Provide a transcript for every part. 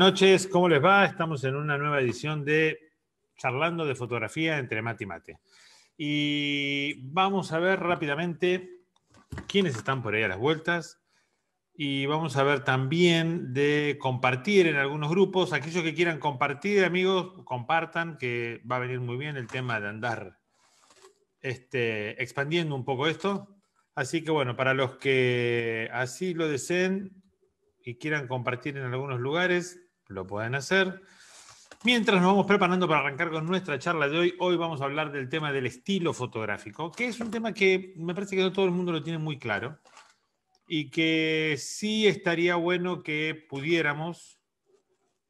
noches, ¿cómo les va? Estamos en una nueva edición de Charlando de Fotografía entre Mate y Mate. Y vamos a ver rápidamente quiénes están por ahí a las vueltas. Y vamos a ver también de compartir en algunos grupos. Aquellos que quieran compartir, amigos, compartan, que va a venir muy bien el tema de andar este, expandiendo un poco esto. Así que bueno, para los que así lo deseen, y quieran compartir en algunos lugares, lo pueden hacer. Mientras nos vamos preparando para arrancar con nuestra charla de hoy, hoy vamos a hablar del tema del estilo fotográfico, que es un tema que me parece que no todo el mundo lo tiene muy claro y que sí estaría bueno que pudiéramos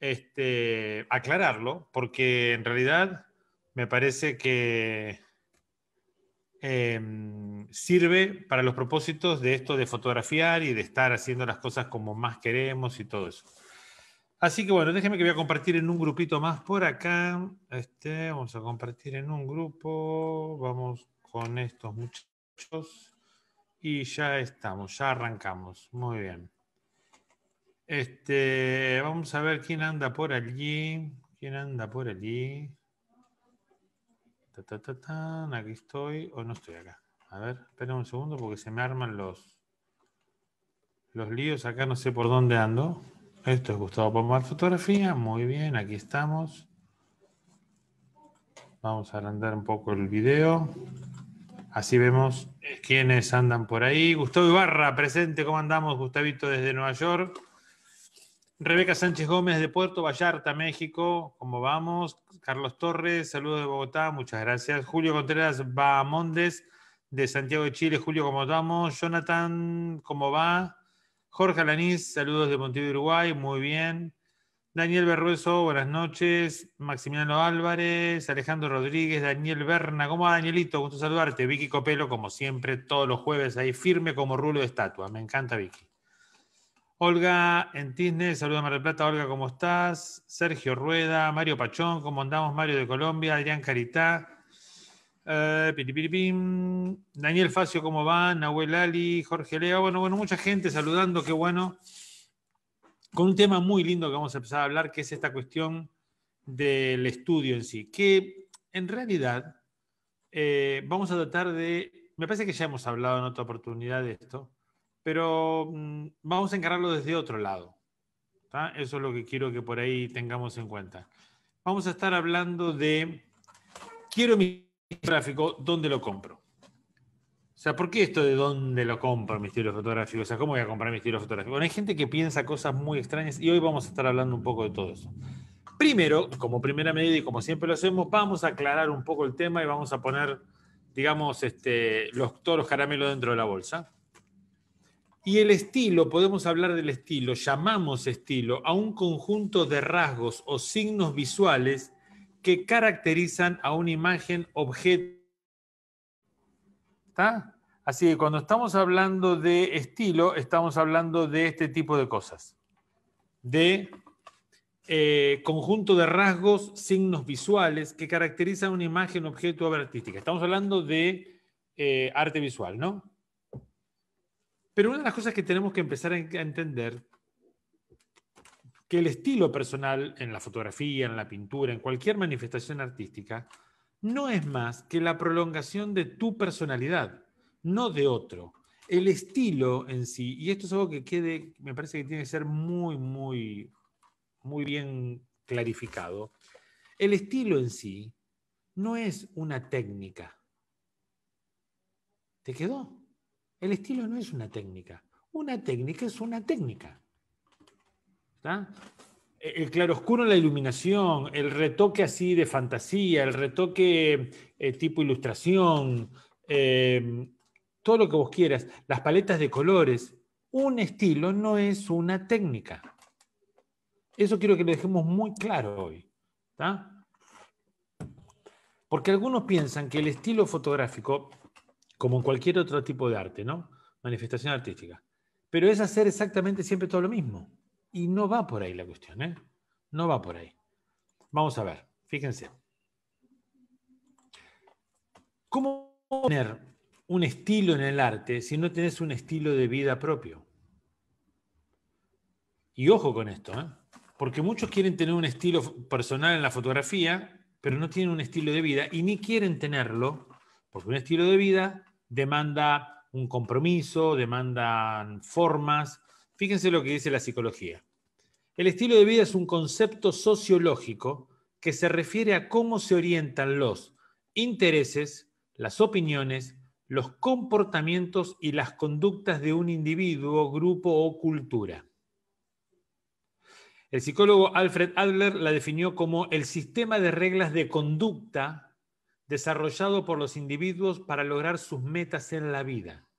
este, aclararlo, porque en realidad me parece que em, sirve para los propósitos de esto de fotografiar y de estar haciendo las cosas como más queremos y todo eso. Así que bueno, déjenme que voy a compartir en un grupito más por acá. Este, vamos a compartir en un grupo. Vamos con estos muchachos. Y ya estamos, ya arrancamos. Muy bien. Este, vamos a ver quién anda por allí. ¿Quién anda por allí? Aquí estoy. O no estoy acá. A ver, esperen un segundo porque se me arman los, los líos. Acá no sé por dónde ando. Esto es Gustavo Pomar Fotografía. Muy bien, aquí estamos. Vamos a agrandar un poco el video. Así vemos quiénes andan por ahí. Gustavo Ibarra, presente, ¿cómo andamos? Gustavito desde Nueva York. Rebeca Sánchez Gómez de Puerto Vallarta, México. ¿Cómo vamos? Carlos Torres, saludos de Bogotá, muchas gracias. Julio Contreras Bahamondes de Santiago de Chile. Julio, ¿cómo estamos? Jonathan, ¿cómo va? Jorge Alanís, saludos de Montevideo, Uruguay, muy bien. Daniel Berrueso, buenas noches. Maximiliano Álvarez, Alejandro Rodríguez, Daniel Berna. ¿Cómo va, Danielito? Gusto saludarte. Vicky Copelo, como siempre, todos los jueves ahí firme como rulo de estatua. Me encanta, Vicky. Olga Entisne, saludos a Mar del Plata. Olga, ¿cómo estás? Sergio Rueda, Mario Pachón, ¿cómo andamos? Mario de Colombia, Adrián Caritá. Eh, Daniel Facio, ¿cómo va? Nahuel Ali, Jorge Lea. Bueno, bueno, mucha gente saludando, qué bueno. Con un tema muy lindo que vamos a empezar a hablar, que es esta cuestión del estudio en sí. Que en realidad eh, vamos a tratar de. Me parece que ya hemos hablado en otra oportunidad de esto, pero mm, vamos a encararlo desde otro lado. Eso es lo que quiero que por ahí tengamos en cuenta. Vamos a estar hablando de. Quiero mi ¿dónde lo compro? O sea, ¿por qué esto de dónde lo compro mi estilo fotográfico? O sea, ¿cómo voy a comprar mi estilo fotográfico? Bueno, hay gente que piensa cosas muy extrañas y hoy vamos a estar hablando un poco de todo eso. Primero, como primera medida y como siempre lo hacemos, vamos a aclarar un poco el tema y vamos a poner, digamos, este, los toros caramelos dentro de la bolsa. Y el estilo, podemos hablar del estilo, llamamos estilo a un conjunto de rasgos o signos visuales que caracterizan a una imagen objeto. ¿Está? Así que cuando estamos hablando de estilo, estamos hablando de este tipo de cosas. De eh, conjunto de rasgos, signos visuales que caracterizan una imagen, objeto, obra artística. Estamos hablando de eh, arte visual, ¿no? Pero una de las cosas que tenemos que empezar a entender que el estilo personal en la fotografía, en la pintura, en cualquier manifestación artística, no es más que la prolongación de tu personalidad, no de otro. El estilo en sí, y esto es algo que quede, me parece que tiene que ser muy, muy, muy bien clarificado. El estilo en sí no es una técnica. ¿Te quedó? El estilo no es una técnica. Una técnica es una técnica. Eh, el claroscuro en la iluminación, el retoque así de fantasía, el retoque eh, tipo ilustración, eh, todo lo que vos quieras, las paletas de colores. Un estilo no es una técnica. Eso quiero que lo dejemos muy claro hoy. Porque algunos piensan que el estilo fotográfico, como en cualquier otro tipo de arte, ¿no? Manifestación artística. Pero es hacer exactamente siempre todo lo mismo. Y no va por ahí la cuestión, ¿eh? No va por ahí. Vamos a ver, fíjense. ¿Cómo poner un estilo en el arte si no tenés un estilo de vida propio? Y ojo con esto, ¿eh? porque muchos quieren tener un estilo personal en la fotografía, pero no tienen un estilo de vida y ni quieren tenerlo, porque un estilo de vida demanda un compromiso, demandan formas, Fíjense lo que dice la psicología. El estilo de vida es un concepto sociológico que se refiere a cómo se orientan los intereses, las opiniones, los comportamientos y las conductas de un individuo, grupo o cultura. El psicólogo Alfred Adler la definió como el sistema de reglas de conducta desarrollado por los individuos para lograr sus metas en la vida.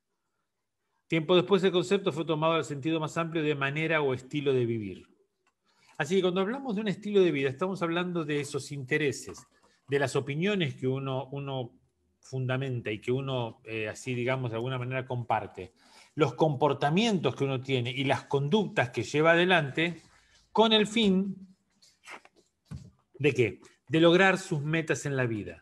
Tiempo después el concepto fue tomado al sentido más amplio de manera o estilo de vivir. Así que cuando hablamos de un estilo de vida, estamos hablando de esos intereses, de las opiniones que uno, uno fundamenta y que uno, eh, así digamos, de alguna manera comparte, los comportamientos que uno tiene y las conductas que lleva adelante con el fin de qué? De lograr sus metas en la vida,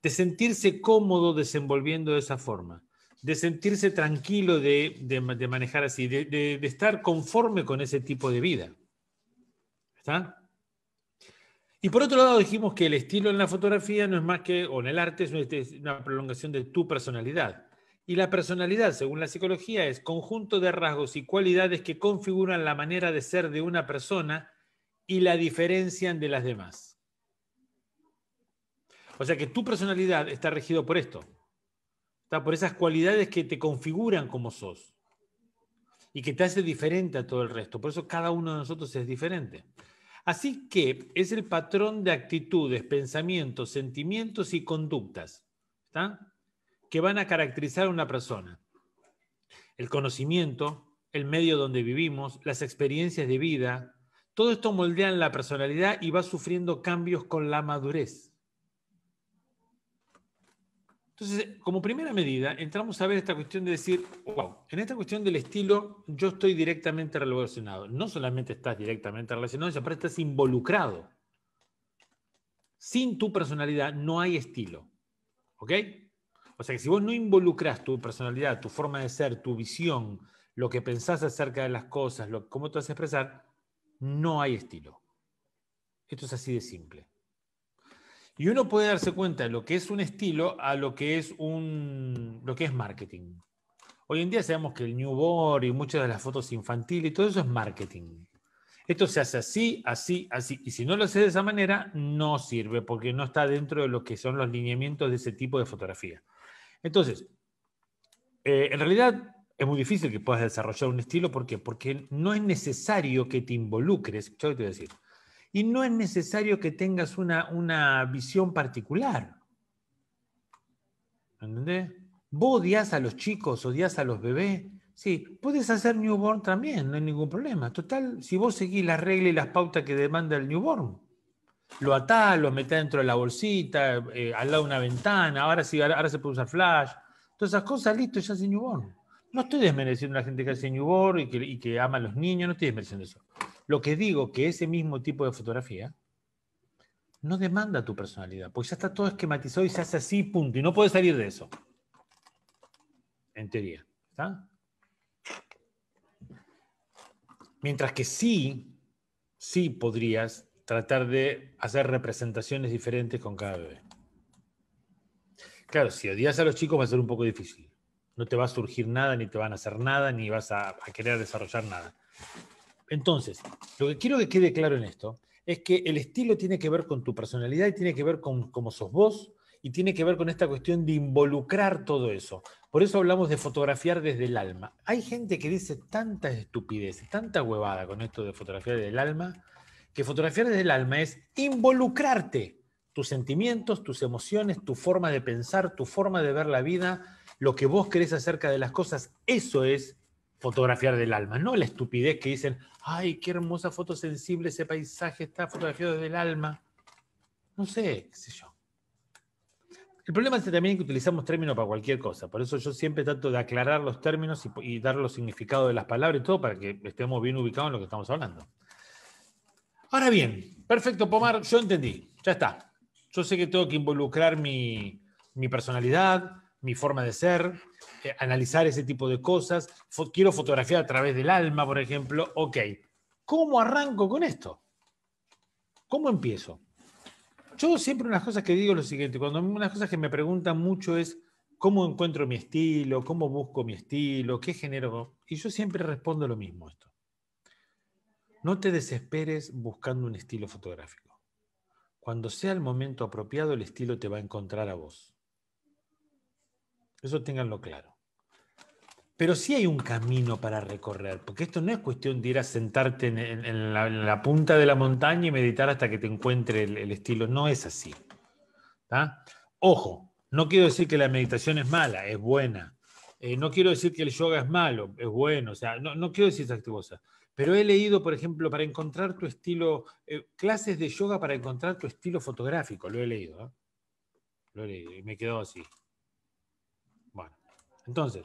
de sentirse cómodo desenvolviendo de esa forma de sentirse tranquilo de, manejar así, de, de, estar conforme con ese tipo de vida. ¿Está? Y por otro lado dijimos que el estilo en la fotografía no es más que, o en el arte, este, es una prolongación de tu personalidad. Y la personalidad, según la psicología, es conjunto de rasgos y cualidades que configuran la manera de ser de una persona y la diferencian de las demás. O sea que tu personalidad está regido por esto por esas cualidades que te configuran como sos y que te hace diferente a todo el resto. Por eso cada uno de nosotros es diferente. Así que es el patrón de actitudes, pensamientos, sentimientos y conductas que van a caracterizar a una persona. El conocimiento, el medio donde vivimos, las experiencias de vida, todo esto moldea la personalidad y va sufriendo cambios con la madurez. Entonces, como primera medida, entramos a ver esta cuestión de decir, wow, en esta cuestión del estilo, yo estoy directamente relacionado. No solamente estás directamente relacionado, sino que estás involucrado. Sin tu personalidad no hay estilo. ¿Ok? O sea que si vos no involucras tu personalidad, tu forma de ser, tu visión, lo que pensás acerca de las cosas, cómo te vas a expresar, no hay estilo. Esto es así de simple. Y uno puede darse cuenta de lo que es un estilo a lo que es un lo que es marketing. Hoy en día sabemos que el newborn y muchas de las fotos infantiles y todo eso es marketing. Esto se hace así, así, así. Y si no lo hace de esa manera, no sirve porque no está dentro de lo que son los lineamientos de ese tipo de fotografía. Entonces, eh, en realidad es muy difícil que puedas desarrollar un estilo. ¿Por qué? Porque no es necesario que te involucres. Yo te voy a decir. Y no es necesario que tengas una, una visión particular. ¿Entendés? Vos odias a los chicos, odias a los bebés. Sí, puedes hacer newborn también, no hay ningún problema. Total, si vos seguís las reglas y las pautas que demanda el newborn, lo atás, lo metés dentro de la bolsita, eh, al lado de una ventana, ahora sí, ahora se puede usar flash, todas esas cosas, listo, ya hace newborn. No estoy desmereciendo a la gente que hace newborn y que, y que ama a los niños, no estoy desmereciendo eso. Lo que digo que ese mismo tipo de fotografía no demanda tu personalidad, porque ya está todo esquematizado y se hace así, punto, y no puedes salir de eso. En teoría. ¿Está? Mientras que sí, sí podrías tratar de hacer representaciones diferentes con cada bebé. Claro, si odias a los chicos va a ser un poco difícil. No te va a surgir nada, ni te van a hacer nada, ni vas a querer desarrollar nada. Entonces, lo que quiero que quede claro en esto es que el estilo tiene que ver con tu personalidad y tiene que ver con cómo sos vos y tiene que ver con esta cuestión de involucrar todo eso. Por eso hablamos de fotografiar desde el alma. Hay gente que dice tanta estupidez, tanta huevada con esto de fotografiar desde el alma, que fotografiar desde el alma es involucrarte, tus sentimientos, tus emociones, tu forma de pensar, tu forma de ver la vida, lo que vos querés acerca de las cosas, eso es fotografiar del alma, no la estupidez que dicen, ay, qué hermosa foto sensible ese paisaje, está fotografiado desde el alma. No sé, qué sé yo. El problema es también que utilizamos términos para cualquier cosa. Por eso yo siempre trato de aclarar los términos y, dar los significados de las palabras y todo para que estemos bien ubicados en lo que estamos hablando. Ahora bien, perfecto, Pomar, yo entendí. Ya está. Yo sé que tengo que involucrar mi, mi personalidad, mi forma de ser, eh, analizar ese tipo de cosas, quiero fotografiar a través del alma, por ejemplo, ok, ¿cómo arranco con esto? ¿Cómo empiezo? Yo siempre unas cosas que digo lo siguiente, cuando unas cosas que me preguntan mucho es, ¿cómo encuentro mi estilo? ¿Cómo busco mi estilo? ¿Qué genero? Y yo siempre respondo lo mismo esto. No te desesperes buscando un estilo fotográfico. Cuando sea el momento apropiado, el estilo te va a encontrar a vos. Eso ténganlo claro. Pero sí hay un camino para recorrer, porque esto no es cuestión de ir a sentarte en, la, punta de la montaña y meditar hasta que te encuentre el, estilo. No es así. Ojo, no quiero decir que la meditación es mala, es buena. Eh, no quiero decir que el yoga es malo, es bueno. O sea, no, quiero decir esa cosas. Pero he leído, por ejemplo, para encontrar tu estilo, eh, clases de yoga para encontrar tu estilo fotográfico. Lo he leído. ¿eh? Lo he leído y me quedó así. Bueno, entonces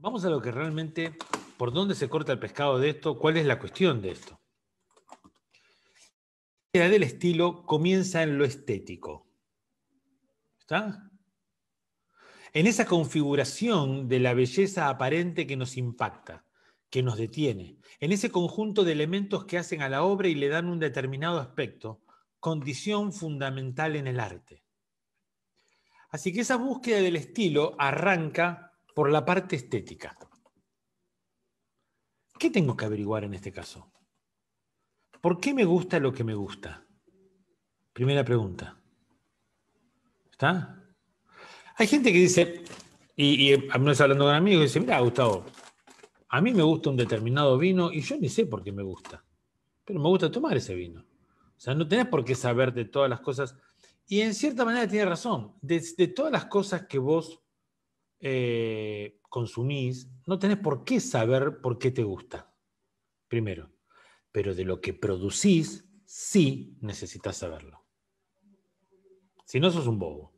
vamos a lo que realmente, por dónde se corta el pescado de esto, cuál es la cuestión de esto. La del estilo comienza en lo estético. ¿Está? En esa configuración de la belleza aparente que nos impacta, que nos detiene, en ese conjunto de elementos que hacen a la obra y le dan un determinado aspecto, condición fundamental en el arte. Así que esa búsqueda del estilo arranca por la parte estética. ¿Qué tengo que averiguar en este caso? ¿Por qué me gusta lo que me gusta? Primera pregunta. ¿Está? Hay gente que dice, y, no a hablando con amigos, dice, mira, Gustavo, a mí me gusta un determinado vino y yo ni sé por qué me gusta, pero me gusta tomar ese vino. O sea, no tenés por qué saber de todas las cosas. Y en cierta manera tiene razón. de todas las cosas que vos eh, consumís, no tenés por qué saber por qué te gusta, primero. Pero de lo que producís, sí necesitas saberlo. Si no, sos un bobo.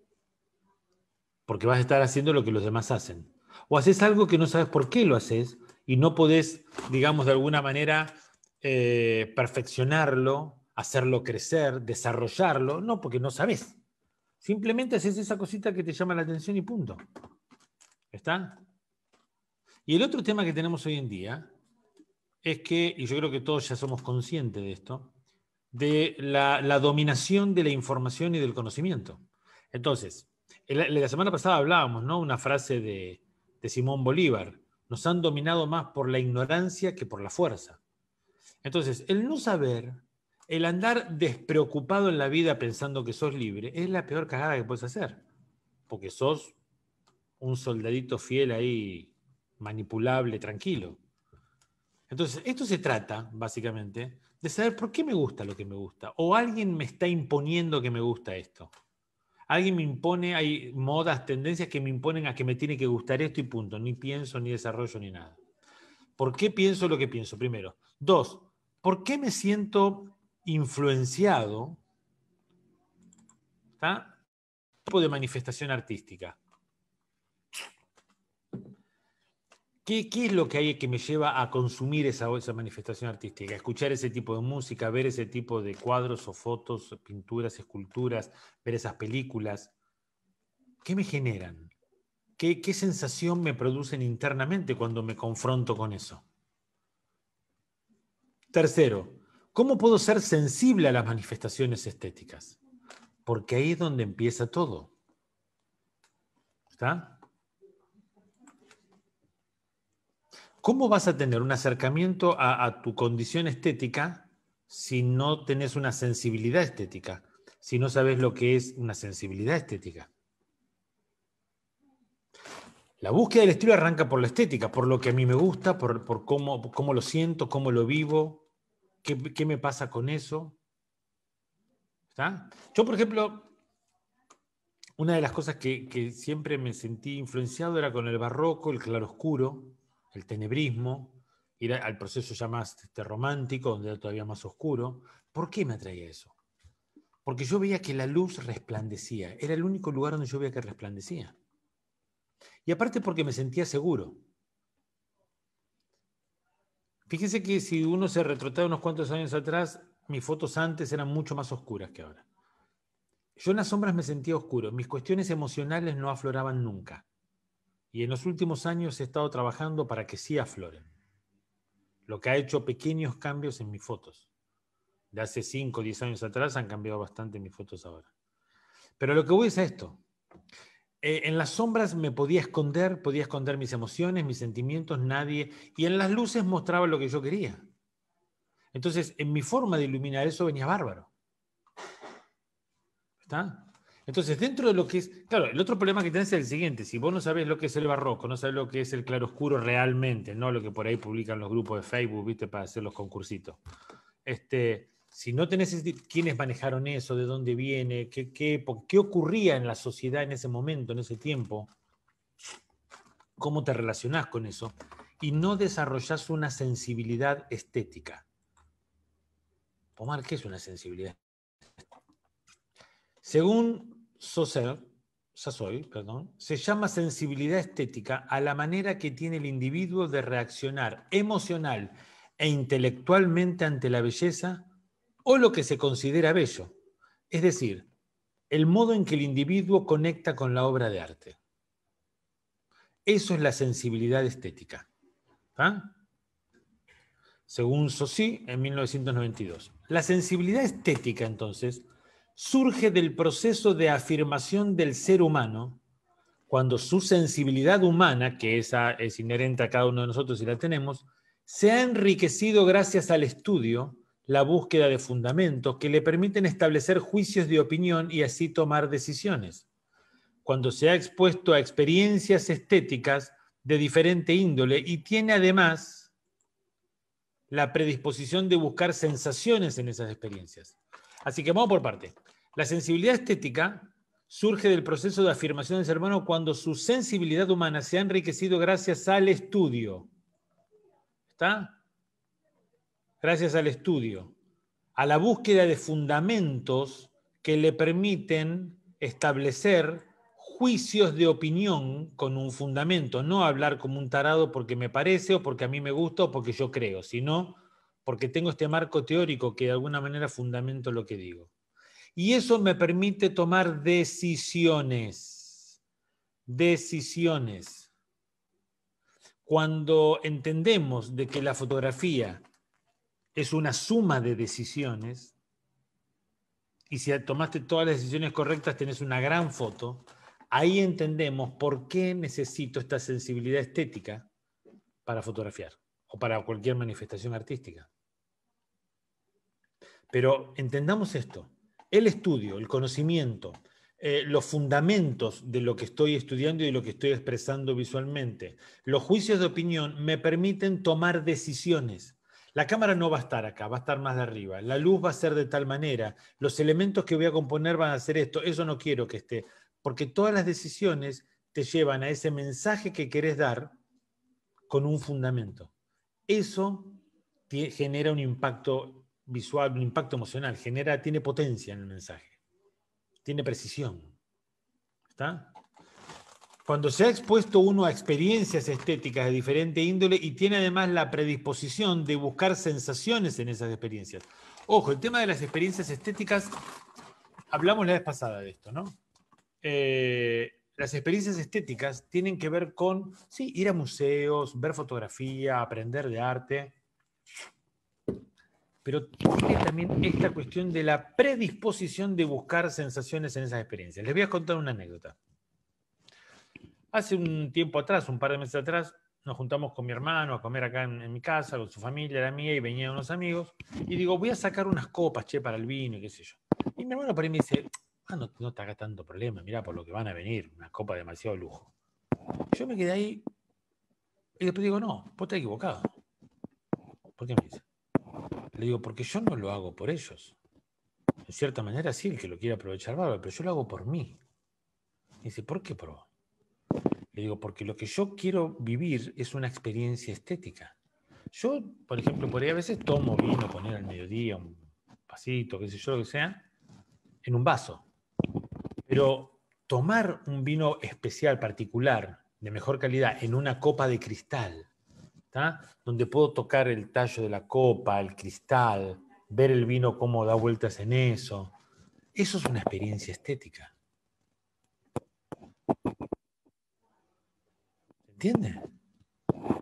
Porque vas a estar haciendo lo que los demás hacen. O haces algo que no sabes por qué lo haces y no podés, digamos, de alguna manera eh, perfeccionarlo, hacerlo crecer, desarrollarlo. No, porque no sabes. Simplemente haces esa cosita que te llama la atención y punto. ¿Está? Y el otro tema que tenemos hoy en día es que, y yo creo que todos ya somos conscientes de esto, de la, dominación de la información y del conocimiento. Entonces, la semana pasada hablábamos, ¿no? Una frase de, de Simón Bolívar, nos han dominado más por la ignorancia que por la fuerza. Entonces, el no saber, el andar despreocupado en la vida pensando que sos libre, es la peor cagada que puedes hacer, porque sos un soldadito fiel ahí, manipulable, tranquilo. Entonces, esto se trata, básicamente, de saber por qué me gusta lo que me gusta. O alguien me está imponiendo que me gusta esto. Alguien me impone, hay modas, tendencias que me imponen a que me tiene que gustar esto y punto. Ni pienso, ni desarrollo, ni nada. ¿Por qué pienso lo que pienso? Primero. Dos, ¿por qué me siento influenciado? ¿Está? Tipo de manifestación artística. ¿Qué, es lo que hay que me lleva a consumir esa, manifestación artística? Escuchar ese tipo de música, ver ese tipo de cuadros o fotos, pinturas, esculturas, ver esas películas. ¿Qué me generan? ¿Qué, qué sensación me producen internamente cuando me confronto con eso? Tercero, ¿cómo puedo ser sensible a las manifestaciones estéticas? Porque ahí es donde empieza todo. ¿Está? ¿Cómo vas a tener un acercamiento a, tu condición estética si no tenés una sensibilidad estética? Si no sabes lo que es una sensibilidad estética. La búsqueda del estilo arranca por la estética, por lo que a mí me gusta, por, cómo, cómo lo siento, cómo lo vivo, qué, me pasa con eso. ¿Está? Yo, por ejemplo, una de las cosas que, que siempre me sentí influenciado era con el barroco, el claroscuro el tenebrismo, ir al proceso ya más este, romántico, donde era todavía más oscuro. ¿Por qué me atraía eso? Porque yo veía que la luz resplandecía, era el único lugar donde yo veía que resplandecía. Y aparte porque me sentía seguro. Fíjense que si uno se retrotrae unos cuantos años atrás, mis fotos antes eran mucho más oscuras que ahora. Yo en las sombras me sentía oscuro, mis cuestiones emocionales no afloraban nunca y en los últimos años he estado trabajando para que sí afloren, lo que ha hecho pequeños cambios en mis fotos. De hace 5 o 10 años atrás han cambiado bastante mis fotos ahora. Pero lo que voy es a esto. Eh, en las sombras me podía esconder, podía esconder mis emociones, mis sentimientos, nadie, y en las luces mostraba lo que yo quería. Entonces, en mi forma de iluminar eso venía bárbaro. ¿Está? Entonces, dentro de lo que es, claro, el otro problema que tenés es el siguiente, si vos no sabés lo que es el barroco, no sabés lo que es el claroscuro realmente, no lo que por ahí publican los grupos de Facebook, viste, para hacer los concursitos. Este, si no tenés quiénes manejaron eso, de dónde viene, qué, qué, qué ocurría en la sociedad en ese momento, en ese tiempo, cómo te relacionás con eso, y no desarrollás una sensibilidad estética. Omar, ¿qué es una sensibilidad según Saussure, perdón, se llama sensibilidad estética a la manera que tiene el individuo de reaccionar emocional e intelectualmente ante la belleza o lo que se considera bello, es decir, el modo en que el individuo conecta con la obra de arte. Eso es la sensibilidad estética. Según Sosí, en 1992. La sensibilidad estética, entonces, surge del proceso de afirmación del ser humano cuando su sensibilidad humana, que esa es inherente a cada uno de nosotros y la tenemos, se ha enriquecido gracias al estudio, la búsqueda de fundamentos que le permiten establecer juicios de opinión y así tomar decisiones. Cuando se ha expuesto a experiencias estéticas de diferente índole y tiene además la predisposición de buscar sensaciones en esas experiencias. Así que vamos por parte. La sensibilidad estética surge del proceso de afirmación del ser humano cuando su sensibilidad humana se ha enriquecido gracias al estudio. ¿Está? Gracias al estudio, a la búsqueda de fundamentos que le permiten establecer juicios de opinión con un fundamento, no hablar como un tarado porque me parece o porque a mí me gusta o porque yo creo, sino porque tengo este marco teórico que de alguna manera fundamento lo que digo. Y eso me permite tomar decisiones. Decisiones. Cuando entendemos de que la fotografía es una suma de decisiones, y si tomaste todas las decisiones correctas tenés una gran foto, ahí entendemos por qué necesito esta sensibilidad estética para fotografiar o para cualquier manifestación artística. Pero entendamos esto el estudio, el conocimiento, eh, los fundamentos de lo que estoy estudiando y de lo que estoy expresando visualmente, los juicios de opinión me permiten tomar decisiones. La cámara no va a estar acá, va a estar más de arriba. La luz va a ser de tal manera. Los elementos que voy a componer van a ser esto. Eso no quiero que esté. Porque todas las decisiones te llevan a ese mensaje que querés dar con un fundamento. Eso genera un impacto visual, un impacto emocional, genera, tiene potencia en el mensaje, tiene precisión. ¿Está? Cuando se ha expuesto uno a experiencias estéticas de diferente índole y tiene además la predisposición de buscar sensaciones en esas experiencias. Ojo, el tema de las experiencias estéticas, hablamos la vez pasada de esto, ¿no? Eh, las experiencias estéticas tienen que ver con, sí, ir a museos, ver fotografía, aprender de arte, pero tiene también esta cuestión de la predisposición de buscar sensaciones en esas experiencias. Les voy a contar una anécdota. Hace un tiempo atrás, un par de meses atrás, nos juntamos con mi hermano a comer acá en, mi casa, con su familia, la mía, y venían unos amigos, y digo, voy a sacar unas copas, che, para el vino, y qué sé yo. Y mi hermano por ahí me dice, ah, no, no te hagas tanto problema, mira por lo que van a venir, una copa demasiado lujo. Yo me quedé ahí, y después digo, no, vos has equivocado. ¿Por qué me dice? Le digo, porque yo no lo hago por ellos. De cierta manera, sí, el que lo quiere aprovechar, va pero yo lo hago por mí. dice, ¿por qué por Le digo, porque lo que yo quiero vivir es una experiencia estética. Yo, por ejemplo, por ahí a veces tomo vino, poner al mediodía, un pasito, qué sé yo, lo que sea, en un vaso. Pero tomar un vino especial, particular, de mejor calidad, en una copa de cristal, donde puedo tocar el tallo de la copa, el cristal, ver el vino cómo da vueltas en eso. Eso es una experiencia estética. ¿Entiendes?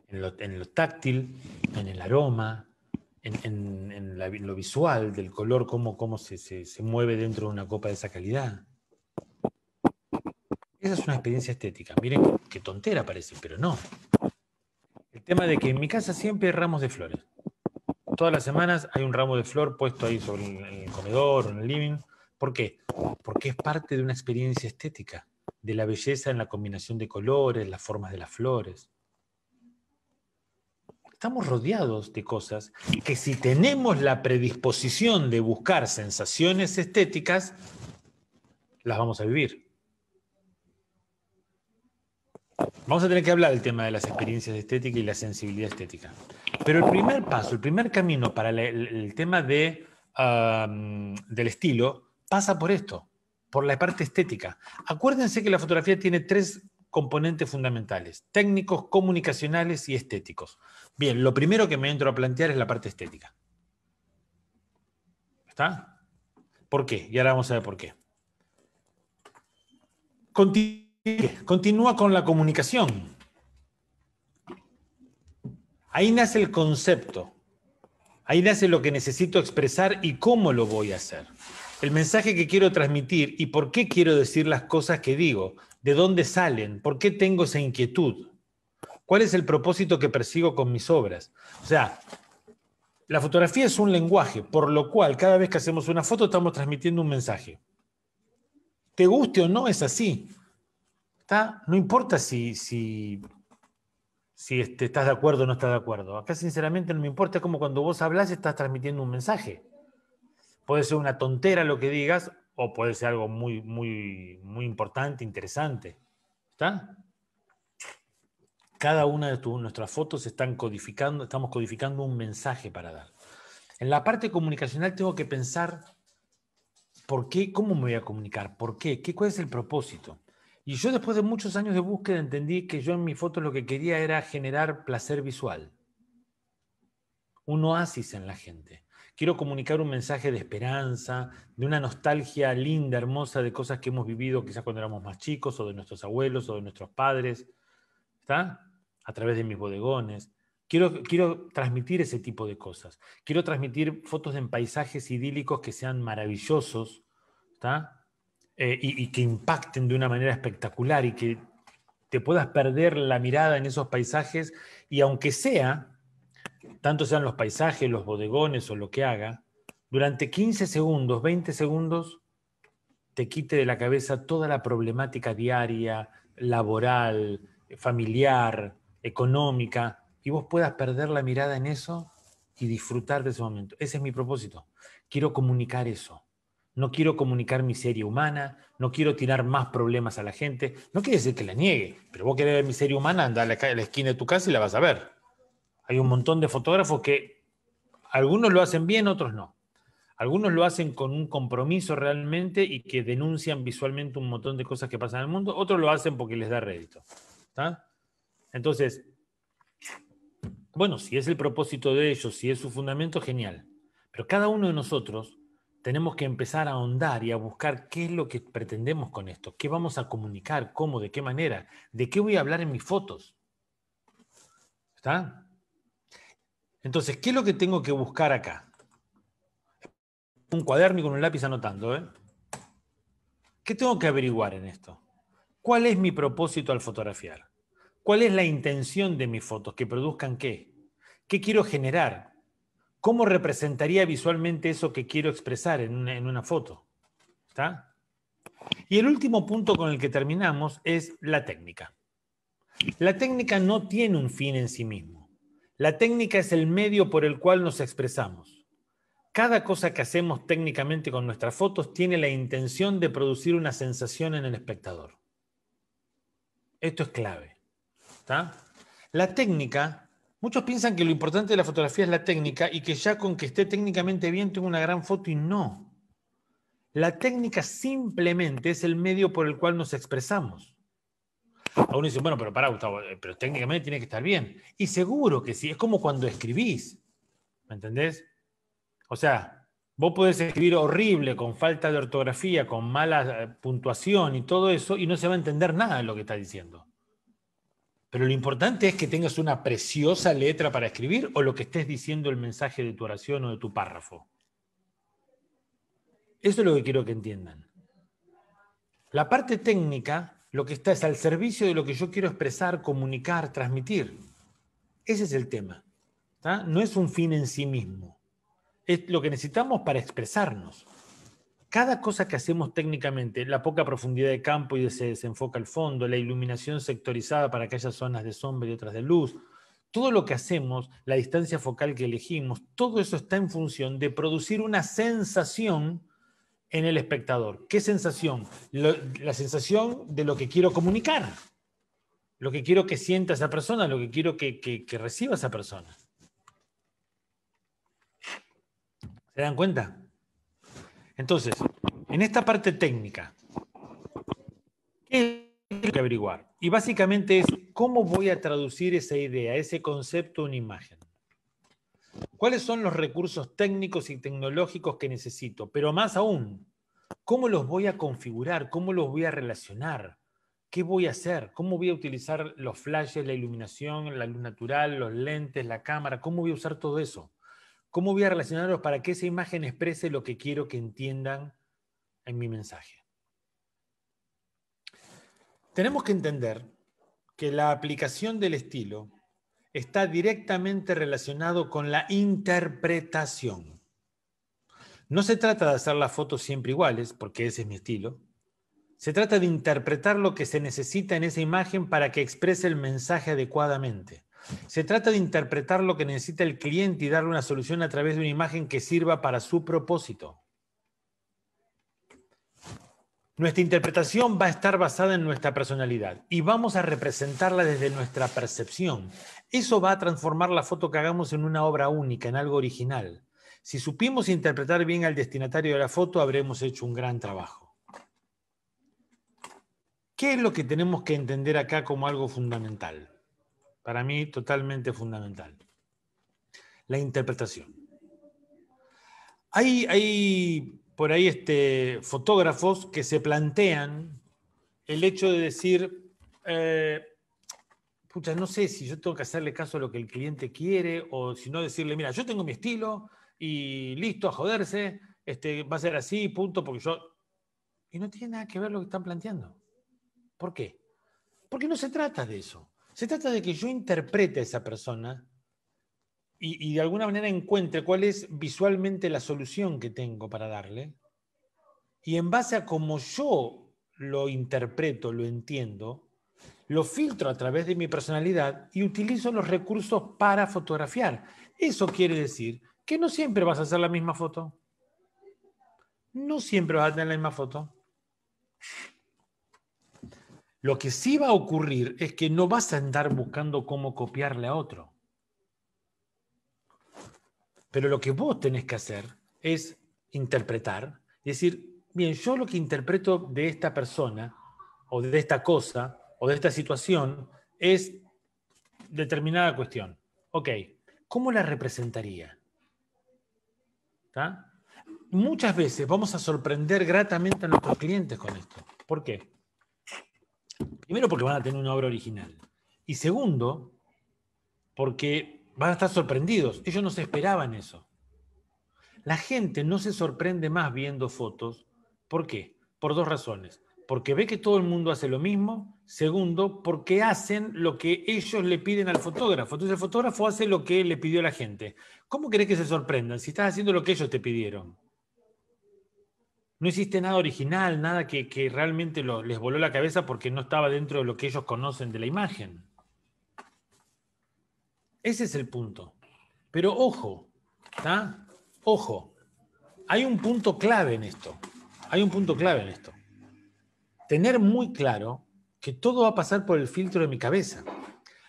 En lo, en lo, táctil, en el aroma, en, lo visual, del color, cómo, se, se mueve dentro de una copa de esa calidad. Esa es una experiencia estética. Miren qué tontera parece, pero no tema de que en mi casa siempre hay ramos de flores. Todas las semanas hay un ramo de flor puesto ahí sobre el comedor o en el living. ¿Por qué? Porque es parte de una experiencia estética, de la belleza en la combinación de colores, las formas de las flores. Estamos rodeados de cosas que si tenemos la predisposición de buscar sensaciones estéticas, las vamos a vivir. Vamos a tener que hablar del tema de las experiencias estéticas y la sensibilidad estética. Pero el primer paso, el primer camino para el, tema de, del estilo pasa por esto, por la parte estética. Acuérdense que la fotografía tiene tres componentes fundamentales, técnicos, comunicacionales y estéticos. Bien, lo primero que me entro a plantear es la parte estética. ¿Está? ¿Por qué? Y ahora vamos a ver por qué continúa con la comunicación. Ahí nace el concepto. Ahí nace lo que necesito expresar y cómo lo voy a hacer. El mensaje que quiero transmitir y por qué quiero decir las cosas que digo, de dónde salen, por qué tengo esa inquietud, cuál es el propósito que persigo con mis obras. O sea, la fotografía es un lenguaje, por lo cual cada vez que hacemos una foto estamos transmitiendo un mensaje. Te guste o no, es así no importa si, si, si este, estás de acuerdo o no estás de acuerdo. Acá sinceramente no me importa, es como cuando vos hablas estás transmitiendo un mensaje. Puede ser una tontera lo que digas o puede ser algo muy, muy, muy importante, interesante. ¿Está? Cada una de nuestras fotos están codificando, estamos codificando un mensaje para dar. En la parte comunicacional tengo que pensar por qué, cómo me voy a comunicar, por qué, qué cuál es el propósito. Y yo después de muchos años de búsqueda entendí que yo en mi foto lo que quería era generar placer visual, un oasis en la gente. Quiero comunicar un mensaje de esperanza, de una nostalgia linda, hermosa de cosas que hemos vivido quizás cuando éramos más chicos o de nuestros abuelos o de nuestros padres, ¿está? A través de mis bodegones. Quiero, quiero, transmitir ese tipo de cosas. Quiero transmitir fotos en paisajes idílicos que sean maravillosos, ¿está? Eh, y, y que impacten de una manera espectacular y que te puedas perder la mirada en esos paisajes y aunque sea, tanto sean los paisajes, los bodegones o lo que haga, durante 15 segundos, 20 segundos, te quite de la cabeza toda la problemática diaria, laboral, familiar, económica, y vos puedas perder la mirada en eso y disfrutar de ese momento. Ese es mi propósito. Quiero comunicar eso no quiero comunicar miseria humana, no quiero tirar más problemas a la gente. No quiere decir que la niegue, pero vos querés ver miseria humana, anda a la, esquina de tu casa y la vas a ver. Hay un montón de fotógrafos que algunos lo hacen bien, otros no. Algunos lo hacen con un compromiso realmente y que denuncian visualmente un montón de cosas que pasan en el mundo, otros lo hacen porque les da rédito. Entonces, bueno, si es el propósito de ellos, si es su fundamento, genial. Pero cada uno de nosotros tenemos que empezar a ahondar y a buscar qué es lo que pretendemos con esto, qué vamos a comunicar, cómo, de qué manera, de qué voy a hablar en mis fotos. ¿Está? Entonces, ¿qué es lo que tengo que buscar acá? Un cuaderno y con un lápiz anotando. ¿eh? ¿Qué tengo que averiguar en esto? ¿Cuál es mi propósito al fotografiar? ¿Cuál es la intención de mis fotos? ¿Que produzcan qué? ¿Qué quiero generar? ¿Cómo representaría visualmente eso que quiero expresar en una, foto? ¿Está? Y el último punto con el que terminamos es la técnica. La técnica no tiene un fin en sí mismo. La técnica es el medio por el cual nos expresamos. Cada cosa que hacemos técnicamente con nuestras fotos tiene la intención de producir una sensación en el espectador. Esto es clave. ¿está? La técnica Muchos piensan que lo importante de la fotografía es la técnica y que ya con que esté técnicamente bien tengo una gran foto y no. La técnica simplemente es el medio por el cual nos expresamos. Algunos dicen, bueno, pero para Gustavo, eh, pero técnicamente tiene que estar bien. Y seguro que sí, es como cuando escribís. ¿Me entendés? O sea, vos podés escribir horrible, con falta de ortografía, con mala eh, puntuación y todo eso, y no se va a entender nada de lo que estás diciendo. Pero lo importante es que tengas una preciosa letra para escribir o lo que estés diciendo el mensaje de tu oración o de tu párrafo. Eso es lo que quiero que entiendan. La parte técnica, lo que está es al servicio de lo que yo quiero expresar, comunicar, transmitir. Ese es el tema. No es un fin en sí mismo. Es lo que necesitamos para expresarnos cada cosa que hacemos técnicamente, la poca profundidad de campo y se desenfoca el fondo, la iluminación sectorizada para que haya zonas de sombra y otras de luz, todo lo que hacemos, la distancia focal que elegimos, todo eso está en función de producir una sensación en el espectador. ¿Qué sensación? la sensación de lo que quiero comunicar, lo que quiero que sienta esa persona, lo que quiero que, que reciba esa persona. ¿Se dan cuenta? Entonces, en esta parte técnica, ¿qué hay que averiguar? Y básicamente es cómo voy a traducir esa idea, ese concepto, una imagen. ¿Cuáles son los recursos técnicos y tecnológicos que necesito? Pero más aún, ¿cómo los voy a configurar? ¿Cómo los voy a relacionar? ¿Qué voy a hacer? ¿Cómo voy a utilizar los flashes, la iluminación, la luz natural, los lentes, la cámara? ¿Cómo voy a usar todo eso? ¿Cómo voy a relacionarlos para que esa imagen exprese lo que quiero que entiendan en mi mensaje? Tenemos que entender que la aplicación del estilo está directamente relacionado con la interpretación. No se trata de hacer las fotos siempre iguales, porque ese es mi estilo. Se trata de interpretar lo que se necesita en esa imagen para que exprese el mensaje adecuadamente. Se trata de interpretar lo que necesita el cliente y darle una solución a través de una imagen que sirva para su propósito. Nuestra interpretación va a estar basada en nuestra personalidad y vamos a representarla desde nuestra percepción. Eso va a transformar la foto que hagamos en una obra única, en algo original. Si supimos interpretar bien al destinatario de la foto, habremos hecho un gran trabajo. ¿Qué es lo que tenemos que entender acá como algo fundamental? para mí totalmente fundamental, la interpretación. Hay, hay por ahí este, fotógrafos que se plantean el hecho de decir, eh, pucha, no sé si yo tengo que hacerle caso a lo que el cliente quiere o si no decirle, mira, yo tengo mi estilo y listo a joderse, este, va a ser así, punto, porque yo... Y no tiene nada que ver lo que están planteando. ¿Por qué? Porque no se trata de eso. Se trata de que yo interprete a esa persona y, de alguna manera encuentre cuál es visualmente la solución que tengo para darle. Y en base a cómo yo lo interpreto, lo entiendo, lo filtro a través de mi personalidad y utilizo los recursos para fotografiar. Eso quiere decir que no siempre vas a hacer la misma foto. No siempre vas a tener la misma foto. Lo que sí va a ocurrir es que no vas a andar buscando cómo copiarle a otro. Pero lo que vos tenés que hacer es interpretar, decir, bien, yo lo que interpreto de esta persona o de esta cosa o de esta situación es determinada cuestión. Ok, ¿cómo la representaría? Muchas veces vamos a sorprender gratamente a nuestros clientes con esto. ¿Por qué? Primero porque van a tener una obra original. Y segundo, porque van a estar sorprendidos. Ellos no se esperaban eso. La gente no se sorprende más viendo fotos. ¿Por qué? Por dos razones. Porque ve que todo el mundo hace lo mismo. Segundo, porque hacen lo que ellos le piden al fotógrafo. Entonces el fotógrafo hace lo que le pidió la gente. ¿Cómo crees que se sorprendan si estás haciendo lo que ellos te pidieron? no existe nada original, nada que, realmente les voló la cabeza porque no estaba dentro de lo que ellos conocen de la imagen. Ese es el punto. Pero ojo, ¿está? Ojo, hay un punto clave en esto. Hay un punto clave en esto. Tener muy claro que todo va a pasar por el filtro de mi cabeza.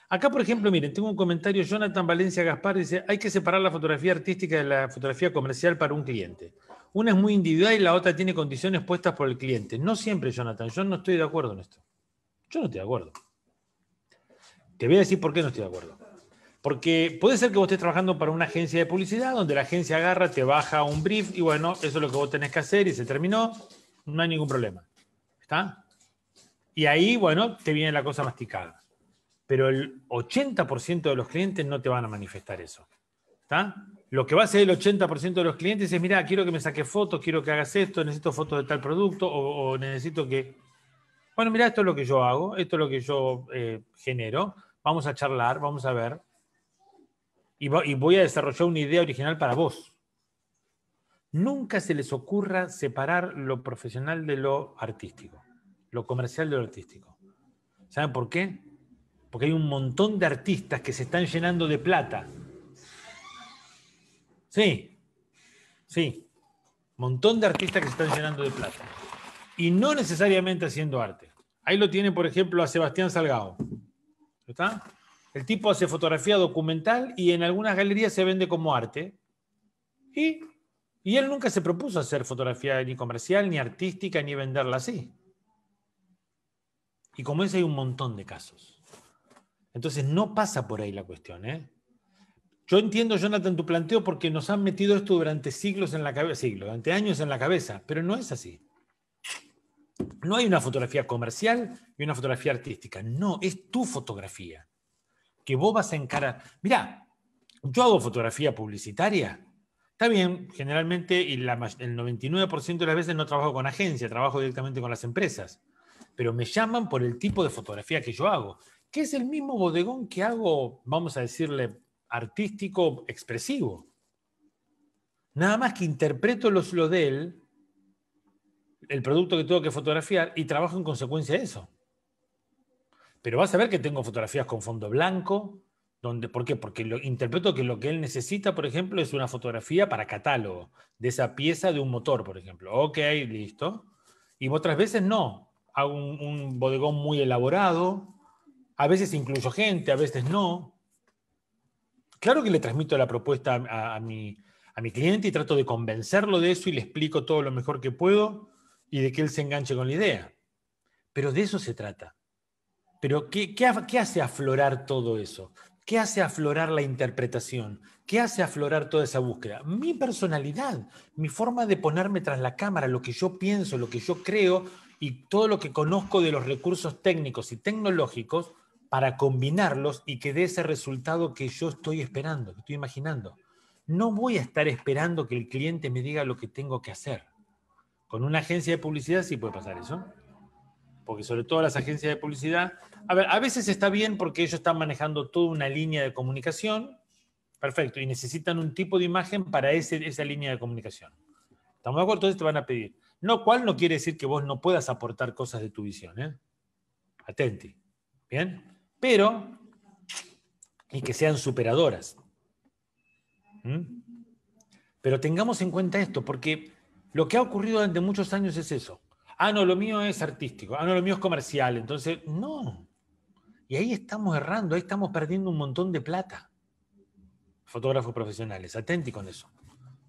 Acá, por ejemplo, miren, tengo un comentario, Jonathan Valencia Gaspar dice, hay que separar la fotografía artística de la fotografía comercial para un cliente. Una es muy individual y la otra tiene condiciones puestas por el cliente. No siempre, Jonathan. Yo no estoy de acuerdo en esto. Yo no estoy de acuerdo. Te voy a decir por qué no estoy de acuerdo. Porque puede ser que vos estés trabajando para una agencia de publicidad donde la agencia agarra, te baja un brief y bueno, eso es lo que vos tenés que hacer y se terminó. No hay ningún problema. ¿Está? Y ahí, bueno, te viene la cosa masticada. Pero el 80% de los clientes no te van a manifestar eso. ¿Está? lo que va a hacer el 80% de los clientes es, mira, quiero que me saques fotos, quiero que hagas esto, necesito fotos de tal producto o, necesito que... Bueno, mira, esto es lo que yo hago, esto es lo que yo eh, genero, vamos a charlar, vamos a ver. Y, y voy a desarrollar una idea original para vos. Nunca se les ocurra separar lo profesional de lo artístico, lo comercial de lo artístico. ¿Saben por qué? Porque hay un montón de artistas que se están llenando de plata Sí, sí. Montón de artistas que se están llenando de plata. Y no necesariamente haciendo arte. Ahí lo tiene, por ejemplo, a Sebastián Salgado. ¿Está? El tipo hace fotografía documental y en algunas galerías se vende como arte. Y, y él nunca se propuso hacer fotografía ni comercial, ni artística, ni venderla así. Y como ese hay un montón de casos. Entonces no pasa por ahí la cuestión, ¿eh? Yo entiendo, Jonathan, tu planteo porque nos han metido esto durante siglos en la cabeza, siglos, durante años en la cabeza, pero no es así. No hay una fotografía comercial y una fotografía artística. No, es tu fotografía que vos vas a encarar. Mirá, yo hago fotografía publicitaria. Está bien, generalmente, y el 99% de las veces no trabajo con agencia, trabajo directamente con las empresas. Pero me llaman por el tipo de fotografía que yo hago, que es el mismo bodegón que hago, vamos a decirle, artístico expresivo. Nada más que interpreto los, lo de él, el producto que tengo que fotografiar, y trabajo en consecuencia de eso. Pero vas a ver que tengo fotografías con fondo blanco. Donde, ¿Por qué? Porque lo, interpreto que lo que él necesita, por ejemplo, es una fotografía para catálogo de esa pieza de un motor, por ejemplo. Ok, listo. Y otras veces no. Hago un, un bodegón muy elaborado. A veces incluyo gente, a veces no claro que le transmito la propuesta a, mi, a mi cliente y trato de convencerlo de eso y le explico todo lo mejor que puedo y de que él se enganche con la idea. Pero de eso se trata. Pero qué, qué hace aflorar todo eso? ¿Qué hace aflorar la interpretación? ¿Qué hace aflorar toda esa búsqueda? Mi personalidad, mi forma de ponerme tras la cámara, lo que yo pienso, lo que yo creo y todo lo que conozco de los recursos técnicos y tecnológicos para combinarlos y que dé ese resultado que yo estoy esperando, que estoy imaginando. No voy a estar esperando que el cliente me diga lo que tengo que hacer. Con una agencia de publicidad sí puede pasar eso. Porque sobre todo las agencias de publicidad, a ver, a veces está bien porque ellos están manejando toda una línea de comunicación, perfecto, y necesitan un tipo de imagen para ese, esa línea de comunicación. ¿Estamos de acuerdo? Entonces te van a pedir. No, cual no quiere decir que vos no puedas aportar cosas de tu visión. Eh? Atenti. ¿Bien? pero y que sean superadoras. ¿Mm? Pero tengamos en cuenta esto, porque lo que ha ocurrido durante muchos años es eso. Ah, no, lo mío es artístico, ah, no, lo mío es comercial, entonces, no. Y ahí estamos errando, ahí estamos perdiendo un montón de plata. Fotógrafos profesionales, atentos con eso.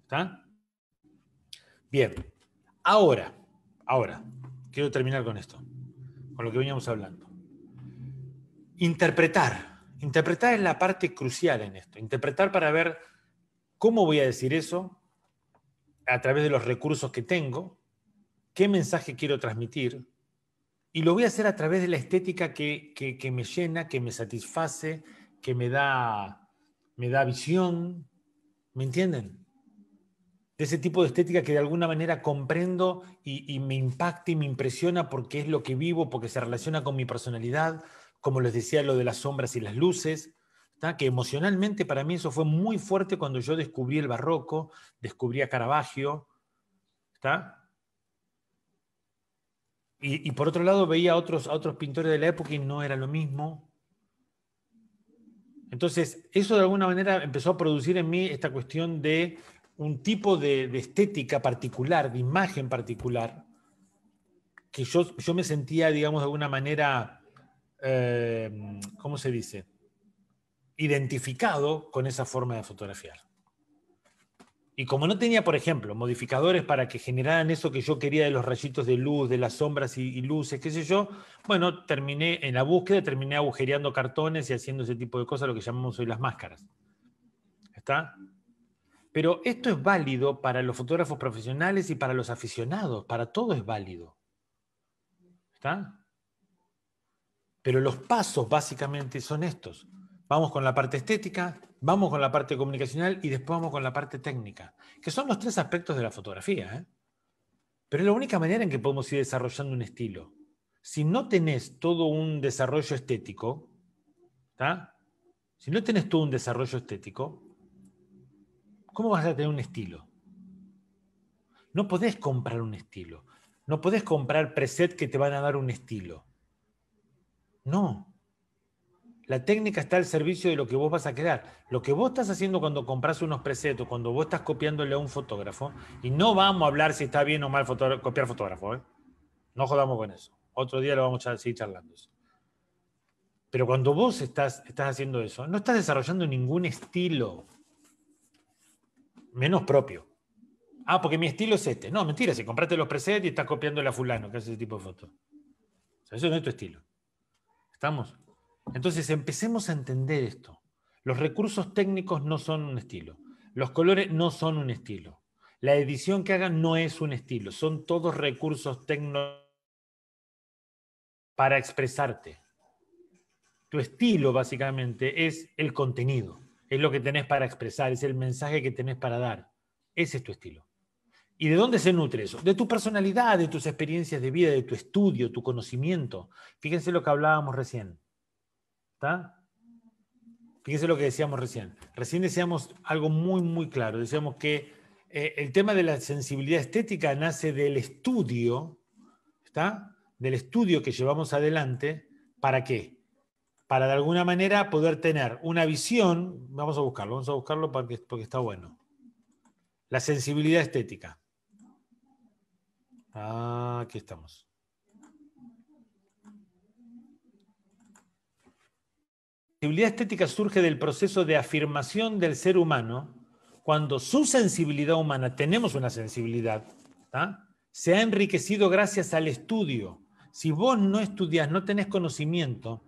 ¿Está? Bien, ahora, ahora, quiero terminar con esto, con lo que veníamos hablando. Interpretar. Interpretar es la parte crucial en esto. Interpretar para ver cómo voy a decir eso a través de los recursos que tengo, qué mensaje quiero transmitir, y lo voy a hacer a través de la estética que, me llena, que me satisface, que me da, me da visión. ¿Me entienden? De ese tipo de estética que de alguna manera comprendo y, y me impacta y me impresiona porque es lo que vivo, porque se relaciona con mi personalidad, como les decía, lo de las sombras y las luces, que emocionalmente para mí eso fue muy fuerte cuando yo descubrí el barroco, descubrí a Caravaggio. Y, por otro lado veía a otros, otros pintores de la época y no era lo mismo. Entonces, eso de alguna manera empezó a producir en mí esta cuestión de un tipo de, estética particular, de imagen particular, que yo, yo me sentía, digamos, de alguna manera Em, ¿cómo se dice? Identificado con esa forma de fotografiar. Y como no tenía, por ejemplo, modificadores para que generaran eso que yo quería de los rayitos de luz, de las sombras y, y, luces, qué sé yo, bueno, terminé en la búsqueda, terminé agujereando cartones y haciendo ese tipo de cosas, lo que llamamos hoy las máscaras. ¿Está? Pero esto es válido para los fotógrafos profesionales y para los aficionados, para todo es válido. ¿Está? Pero los pasos básicamente son estos. Vamos con la parte estética, vamos con la parte comunicacional y después vamos con la parte técnica, que son los tres aspectos de la fotografía. ¿eh? Pero es la única manera en que podemos ir desarrollando un estilo. Si no tenés todo un desarrollo estético, si no tenés todo un desarrollo estético, ¿cómo vas a tener un estilo? No podés comprar un estilo. No podés comprar preset que te van a dar un estilo. No. La técnica está al servicio de lo que vos vas a crear. Lo que vos estás haciendo cuando compras unos presetos, cuando vos estás copiándole a un fotógrafo, y no vamos a hablar si está bien o mal copiar fotógrafo, ¿eh? no jodamos con eso. Otro día lo vamos a seguir charlando. Pero cuando vos estás, estás haciendo eso, no estás desarrollando ningún estilo, menos propio. Ah, porque mi estilo es este. No, mentira, si compraste los presets y estás copiándole a fulano, que hace ese tipo de fotos. eso no es tu estilo. ¿Estamos? Entonces empecemos a entender esto. Los recursos técnicos no son un estilo. Los colores no son un estilo. La edición que hagan no es un estilo. Son todos recursos técnicos para expresarte. Tu estilo básicamente es el contenido. Es lo que tenés para expresar. Es el mensaje que tenés para dar. Ese es tu estilo. ¿Y de dónde se nutre eso? De tu personalidad, de tus experiencias de vida, de tu estudio, tu conocimiento. Fíjense lo que hablábamos recién. ¿Está? Fíjense lo que decíamos recién. Recién decíamos algo muy, muy claro. Decíamos que eh, el tema de la sensibilidad estética nace del estudio, ¿está? Del estudio que llevamos adelante. ¿Para qué? Para de alguna manera poder tener una visión. Vamos a buscarlo, vamos a buscarlo porque está bueno. La sensibilidad estética. Ah, aquí estamos. La sensibilidad estética surge del proceso de afirmación del ser humano cuando su sensibilidad humana, tenemos una sensibilidad, se ha enriquecido gracias al estudio. Si vos no estudias, no tenés conocimiento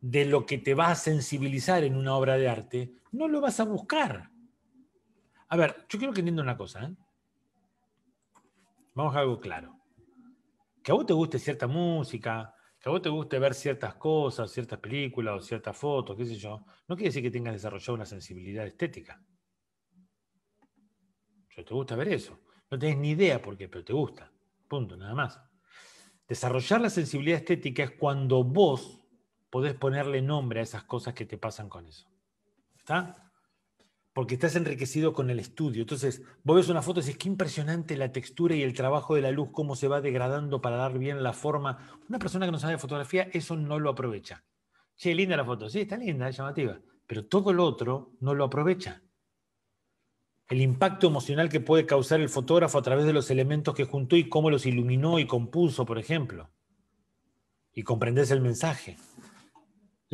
de lo que te va a sensibilizar en una obra de arte, no lo vas a buscar. A ver, yo quiero que entienda una cosa. ¿eh? vamos a algo claro. Que a vos te guste cierta música, que a vos te guste ver ciertas cosas, ciertas películas o ciertas fotos, qué sé yo, no quiere decir que tengas desarrollado una sensibilidad estética. yo te gusta ver eso. No tenés ni idea por qué, pero te gusta. Punto, nada más. Desarrollar la sensibilidad estética es cuando vos podés ponerle nombre a esas cosas que te pasan con eso. ¿Está? porque estás enriquecido con el estudio. Entonces, vos ves una foto y dices, qué impresionante la textura y el trabajo de la luz, cómo se va degradando para dar bien la forma. Una persona que no sabe fotografía, eso no lo aprovecha. Che, linda la foto, sí, está linda, es llamativa, pero todo lo otro no lo aprovecha. El impacto emocional que puede causar el fotógrafo a través de los elementos que juntó y cómo los iluminó y compuso, por ejemplo. Y comprendes el mensaje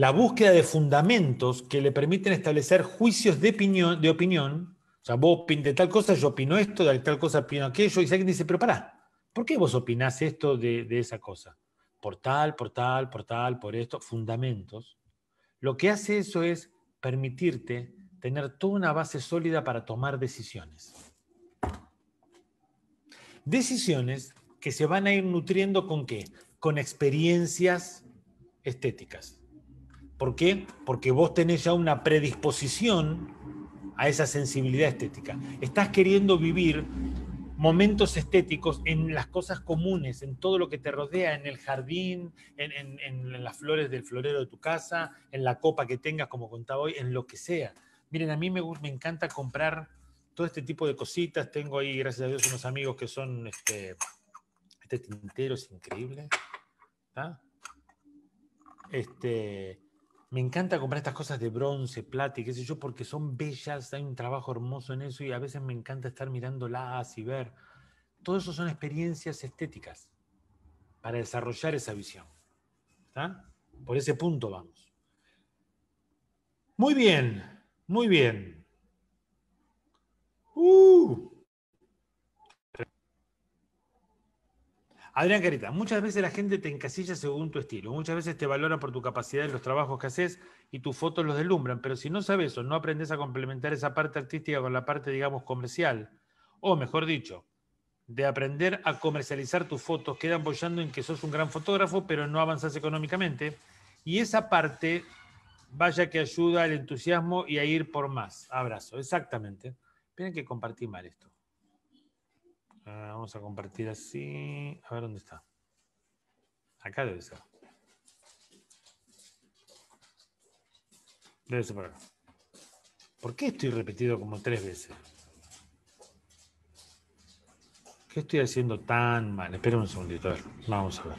la búsqueda de fundamentos que le permiten establecer juicios de opinión, de opinión. O sea, vos de tal cosa, yo opino esto, de tal cosa opino aquello, y alguien dice, pero pará, ¿por qué vos opinás esto de, de esa cosa? Por tal, por tal, por tal, por esto, fundamentos. Lo que hace eso es permitirte tener toda una base sólida para tomar decisiones. Decisiones que se van a ir nutriendo con qué? Con experiencias estéticas. ¿Por qué? Porque vos tenés ya una predisposición a esa sensibilidad estética. Estás queriendo vivir momentos estéticos en las cosas comunes, en todo lo que te rodea, en el jardín, en, las flores del florero de tu casa, en la copa que tengas, como contaba hoy, en lo que sea. Miren, a mí me, encanta comprar todo este tipo de cositas. Tengo ahí, gracias a Dios, unos amigos que son, este, tintero es increíble. Este, me encanta comprar estas cosas de bronce, plata y qué sé yo, porque son bellas, hay un trabajo hermoso en eso y a veces me encanta estar mirándolas y ver. Todo eso son experiencias estéticas para desarrollar esa visión. ¿Está? Por ese punto vamos. Muy bien, muy bien. Uh. Adrián Carita, muchas veces la gente te encasilla según tu estilo, muchas veces te valora por tu capacidad en los trabajos que haces y tus fotos los deslumbran, pero si no sabes o no aprendes a complementar esa parte artística con la parte, digamos, comercial, o mejor dicho, de aprender a comercializar tus fotos, quedan apoyando en que sos un gran fotógrafo, pero no avanzas económicamente, y esa parte vaya que ayuda al entusiasmo y a ir por más. Abrazo, exactamente. Tienen que compartir mal esto. Ah, vamos a compartir así. A ver dónde está. Acá debe ser. Debe ser por acá. ¿Por qué estoy repetido como tres veces? ¿Qué estoy haciendo tan mal? Espera un segundito, Vamos a ver.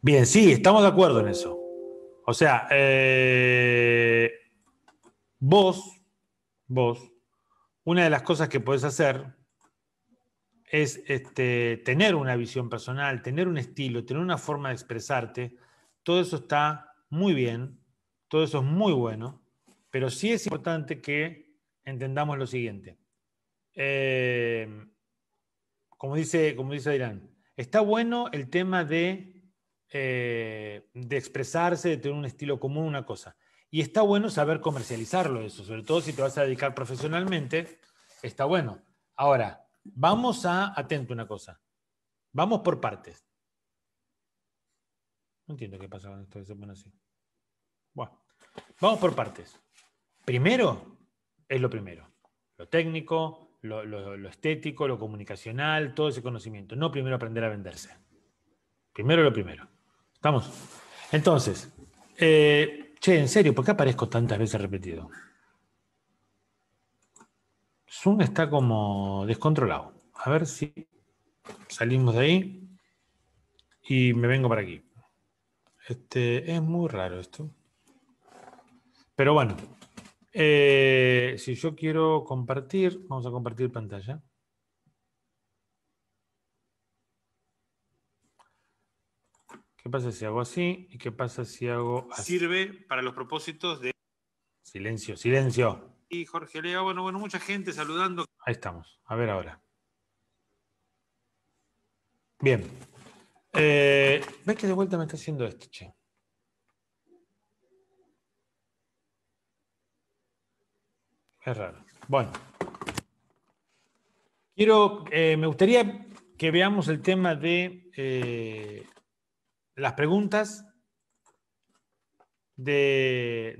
Bien, sí, estamos de acuerdo en eso. O sea, eh, vos, vos, una de las cosas que puedes hacer es este, tener una visión personal, tener un estilo, tener una forma de expresarte. Todo eso está muy bien, todo eso es muy bueno, pero sí es importante que entendamos lo siguiente. Eh, como dice, como dice Irán, está bueno el tema de, eh, de expresarse, de tener un estilo común, una cosa. Y está bueno saber comercializarlo eso, sobre todo si te vas a dedicar profesionalmente, está bueno. Ahora, vamos a, atento una cosa, vamos por partes. No entiendo qué pasa con esto se pone así. vamos por partes. Primero, es lo primero, lo técnico, lo, estético, lo comunicacional, todo ese conocimiento. No primero aprender a venderse. Primero lo primero. ¿Estamos? Entonces, eh, Che, en serio, ¿por qué aparezco tantas veces repetido? Zoom está como descontrolado. A ver si salimos de ahí y me vengo para aquí. Este, es muy raro esto. Pero bueno, eh, si yo quiero compartir, vamos a compartir pantalla. ¿Qué pasa si hago así? ¿Y qué pasa si hago así? Sirve para los propósitos de... Silencio, silencio. Y Jorge Lea, bueno, bueno, mucha gente saludando. Ahí estamos, a ver ahora. Bien. Eh, ¿Ves que de vuelta me está haciendo esto, che? Es raro. Bueno. Quiero, eh, me gustaría que veamos el tema de eh, las preguntas de,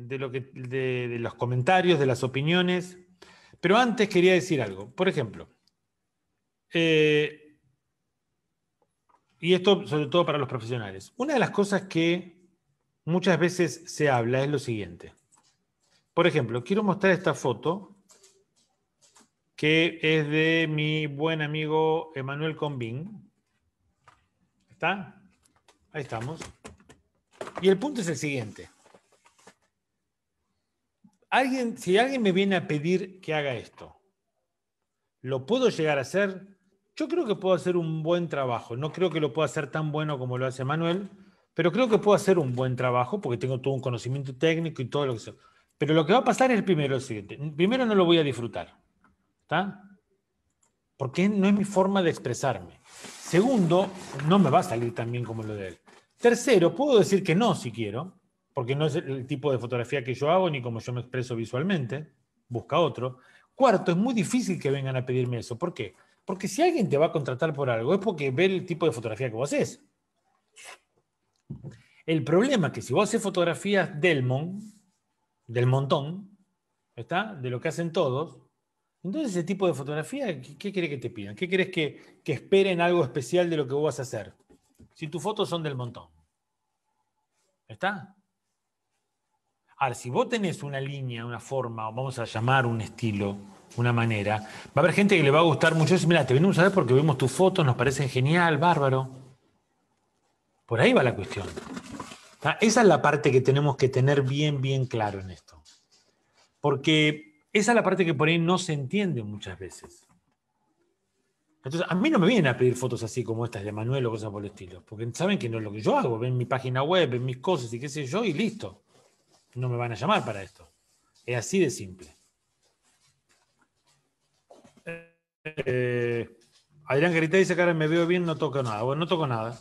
los comentarios, de las opiniones. Pero antes quería decir algo. Por ejemplo, eh, y esto sobre todo para los profesionales, una de las cosas que muchas veces se habla es lo siguiente. Por ejemplo, quiero mostrar esta foto que es de mi buen amigo Emanuel Combín. ¿Está? Ahí estamos. Y el punto es el siguiente. Alguien, si alguien me viene a pedir que haga esto, ¿lo puedo llegar a hacer? Yo creo que puedo hacer un buen trabajo. No creo que lo pueda hacer tan bueno como lo hace Manuel, pero creo que puedo hacer un buen trabajo porque tengo todo un conocimiento técnico y todo lo que sea. Pero lo que va a pasar es el primero, el siguiente. Primero no lo voy a disfrutar. ¿Está? Porque no es mi forma de expresarme. Segundo, no me va a salir tan bien como lo de él. Tercero, puedo decir que no si quiero, porque no es el tipo de fotografía que yo hago ni como yo me expreso visualmente. Busca otro. Cuarto, es muy difícil que vengan a pedirme eso. ¿Por qué? Porque si alguien te va a contratar por algo es porque ve el tipo de fotografía que vos haces. El problema es que si vos haces fotografías del del montón, ¿está? De lo que hacen todos, entonces ese tipo de fotografía, ¿qué querés que te pidan? ¿Qué querés que, que esperen algo especial de lo que vos vas a hacer? Si tus fotos son del montón está. Ahora, si vos tenés una línea, una forma, o vamos a llamar un estilo, una manera, va a haber gente que le va a gustar mucho. Dice, mira, te venimos a ver porque vemos tus fotos, nos parecen genial, bárbaro. Por ahí va la cuestión. Esa es la parte que tenemos que tener bien, bien claro en esto. Porque esa es la parte que por ahí no se entiende muchas veces. Entonces, a mí no me vienen a pedir fotos así como estas de Manuel o cosas por el estilo, porque saben que no es lo que yo hago, ven mi página web, ven mis cosas y qué sé yo, y listo. No me van a llamar para esto. Es así de simple. Eh, Adrián Gritá dice cara, me veo bien, no toco nada. Bueno, no toco nada.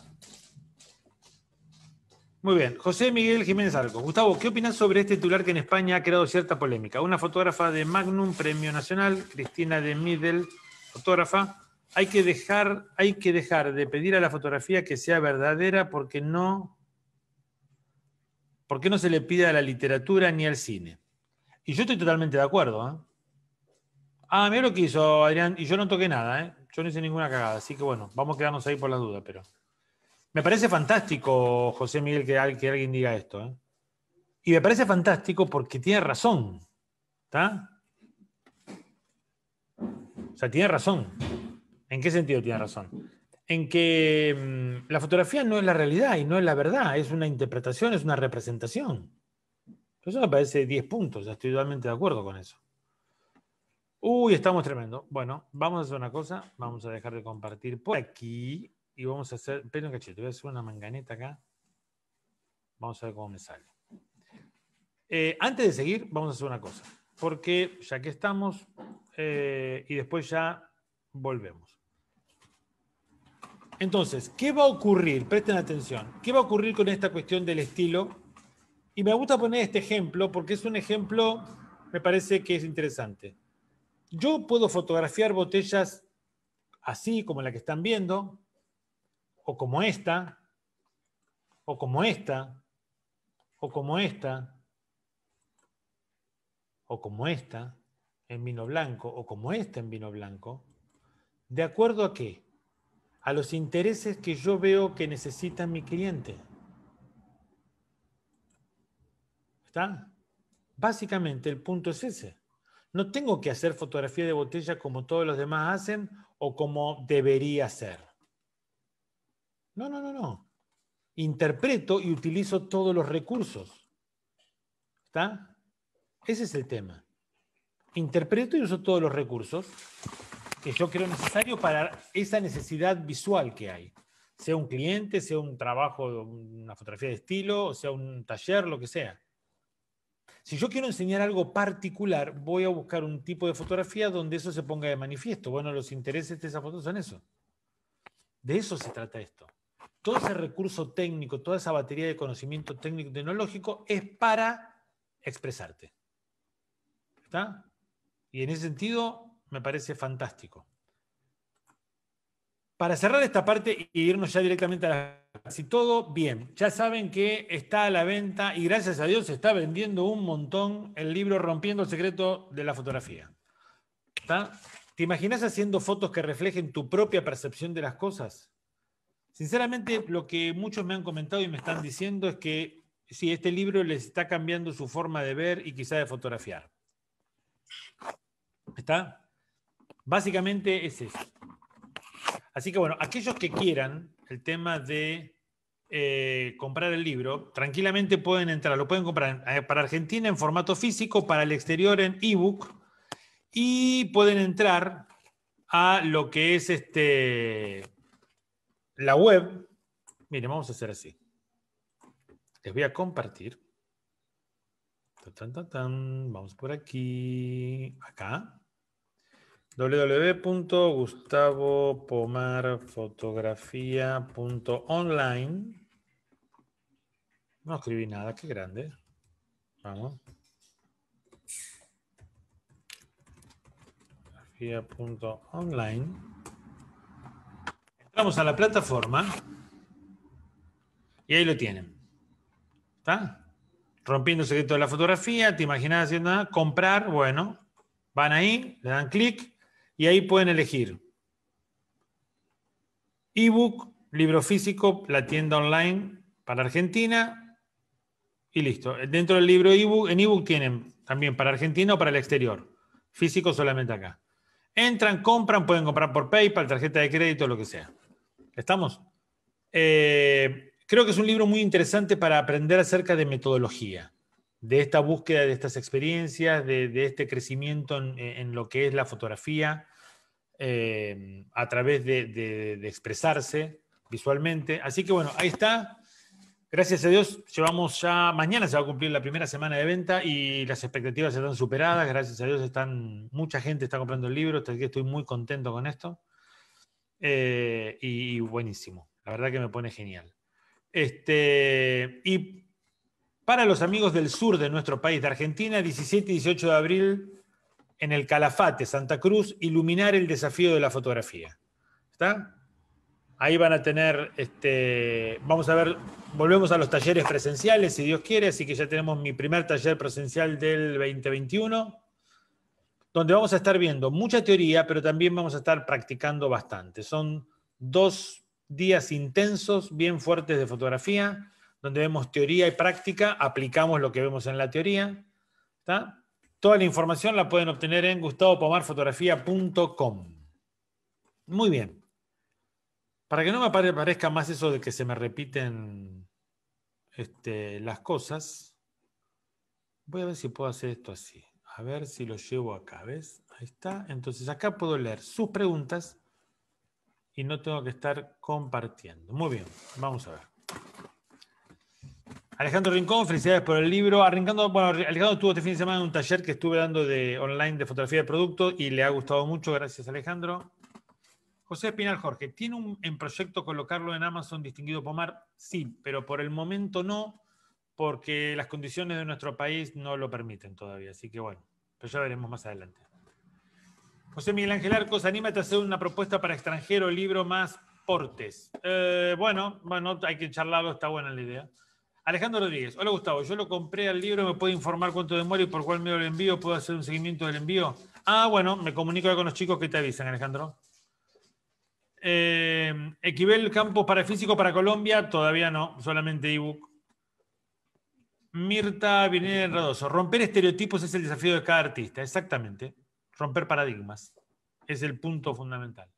Muy bien. José Miguel Jiménez Arco. Gustavo, ¿qué opinas sobre este titular que en España ha creado cierta polémica? Una fotógrafa de Magnum, Premio Nacional, Cristina de Middel, fotógrafa, hay que dejar, hay que dejar de pedir a la fotografía que sea verdadera porque no, porque no se le pide a la literatura ni al cine. Y yo estoy totalmente de acuerdo. a ¿eh? Ah, mira lo que hizo Adrián, y yo no toqué nada, ¿eh? yo no hice ninguna cagada, así que bueno, vamos a quedarnos ahí por la duda, pero. Me parece fantástico, José Miguel, que, alguien diga esto. ¿eh? Y me parece fantástico porque tiene razón. ¿Está? O sea, tiene razón. ¿En qué sentido tiene mm. razón? En que mm, la fotografía no es la realidad y no es la verdad, es una interpretación, es una representación. Eso me parece 10 puntos, estoy totalmente de acuerdo con eso. Uy, estamos tremendo. Bueno, vamos a hacer una cosa, vamos a dejar de compartir por aquí y vamos a hacer, pero un cachete, voy a hacer una manganeta acá. Vamos a ver cómo me sale. Eh, antes de seguir, vamos a hacer una cosa, porque ya que estamos, eh, y después ya volvemos. Entonces, ¿qué va a ocurrir? Presten atención. ¿Qué va a ocurrir con esta cuestión del estilo? Y me gusta poner este ejemplo porque es un ejemplo, me parece que es interesante. Yo puedo fotografiar botellas así como la que están viendo, o como esta, o como esta, o como esta, o como esta en vino blanco, o como esta en vino blanco, de acuerdo a qué? a los intereses que yo veo que necesita mi cliente. ¿Está? Básicamente el punto es ese. No tengo que hacer fotografía de botella como todos los demás hacen o como debería ser. No, no, no, no. Interpreto y utilizo todos los recursos. ¿Está? Ese es el tema. Interpreto y uso todos los recursos que yo creo necesario para esa necesidad visual que hay. Sea un cliente, sea un trabajo, una fotografía de estilo, o sea un taller, lo que sea. Si yo quiero enseñar algo particular, voy a buscar un tipo de fotografía donde eso se ponga de manifiesto. Bueno, los intereses de esa foto son eso. De eso se trata esto. Todo ese recurso técnico, toda esa batería de conocimiento técnico tecnológico es para expresarte. ¿Está? Y en ese sentido, me parece fantástico. Para cerrar esta parte y irnos ya directamente a la... Si todo bien, ya saben que está a la venta y gracias a Dios se está vendiendo un montón el libro Rompiendo el Secreto de la Fotografía. ¿Te imaginas haciendo fotos que reflejen tu propia percepción de las cosas? Sinceramente, lo que muchos me han comentado y me están diciendo es que sí, este libro les está cambiando su forma de ver y quizá de fotografiar. ¿Está? Básicamente es eso. Así que bueno, aquellos que quieran el tema de eh, comprar el libro, tranquilamente pueden entrar, lo pueden comprar eh, para Argentina en formato físico, para el exterior en ebook y pueden entrar a lo que es este, la web. Miren, vamos a hacer así. Les voy a compartir. Vamos por aquí, acá www.gustavopomarfotografía.online. No escribí nada, qué grande. Vamos. Fotografía.online. Entramos a la plataforma y ahí lo tienen. ¿Está? Rompiendo el secreto de la fotografía, te imaginas haciendo nada, comprar, bueno, van ahí, le dan clic y ahí pueden elegir ebook, libro físico, la tienda online para Argentina y listo. Dentro del libro ebook, en ebook tienen también para Argentina o para el exterior, físico solamente acá. Entran, compran, pueden comprar por PayPal, tarjeta de crédito, lo que sea. ¿Estamos? Eh, creo que es un libro muy interesante para aprender acerca de metodología de esta búsqueda de estas experiencias, de, este crecimiento en, lo que es la fotografía, eh, a través de, expresarse visualmente. Así que bueno, ahí está. Gracias a Dios, llevamos ya, mañana se va a cumplir la primera semana de venta y las expectativas están superadas, gracias a Dios están, mucha gente está comprando el libro, estoy muy contento con esto. Eh, y, buenísimo, la verdad que me pone genial. Este, y para los amigos del sur de nuestro país, de Argentina, 17 y 18 de abril, en el Calafate, Santa Cruz, iluminar el desafío de la fotografía. ¿Está? Ahí van a tener, este, vamos a ver, volvemos a los talleres presenciales, si Dios quiere, así que ya tenemos mi primer taller presencial del 2021, donde vamos a estar viendo mucha teoría, pero también vamos a estar practicando bastante. Son dos días intensos, bien fuertes de fotografía donde vemos teoría y práctica, aplicamos lo que vemos en la teoría. Toda la información la pueden obtener en gustavopomarfotografía.com. Muy bien. Para que no me parezca más eso de que se me repiten este, las cosas, voy a ver si puedo hacer esto así. A ver si lo llevo acá, ¿ves? Ahí está. Entonces acá puedo leer sus preguntas y no tengo que estar compartiendo. Muy bien, vamos a ver. Alejandro Rincón, felicidades por el libro. Arrancando, bueno, Alejandro tuvo este fin de semana en un taller que estuve dando de online de fotografía de producto y le ha gustado mucho. Gracias, Alejandro. José Espinal Jorge, ¿tiene un, en proyecto colocarlo en Amazon distinguido Pomar? Sí, pero por el momento no, porque las condiciones de nuestro país no lo permiten todavía. Así que bueno, pero ya veremos más adelante. José Miguel Ángel Arcos, anímate a hacer una propuesta para extranjero, libro más portes. Eh, bueno, bueno, hay que charlarlo, está buena la idea. Alejandro Rodríguez, hola Gustavo, yo lo compré al libro, ¿me puede informar cuánto demora y por cuál medio lo envío? ¿Puedo hacer un seguimiento del envío? Ah, bueno, me comunico con los chicos que te avisan, Alejandro. Eh, Equibel Campos para físico para Colombia, todavía no, solamente ebook. Mirta viene Radoso, romper estereotipos es el desafío de cada artista, exactamente. Romper paradigmas es el punto fundamental.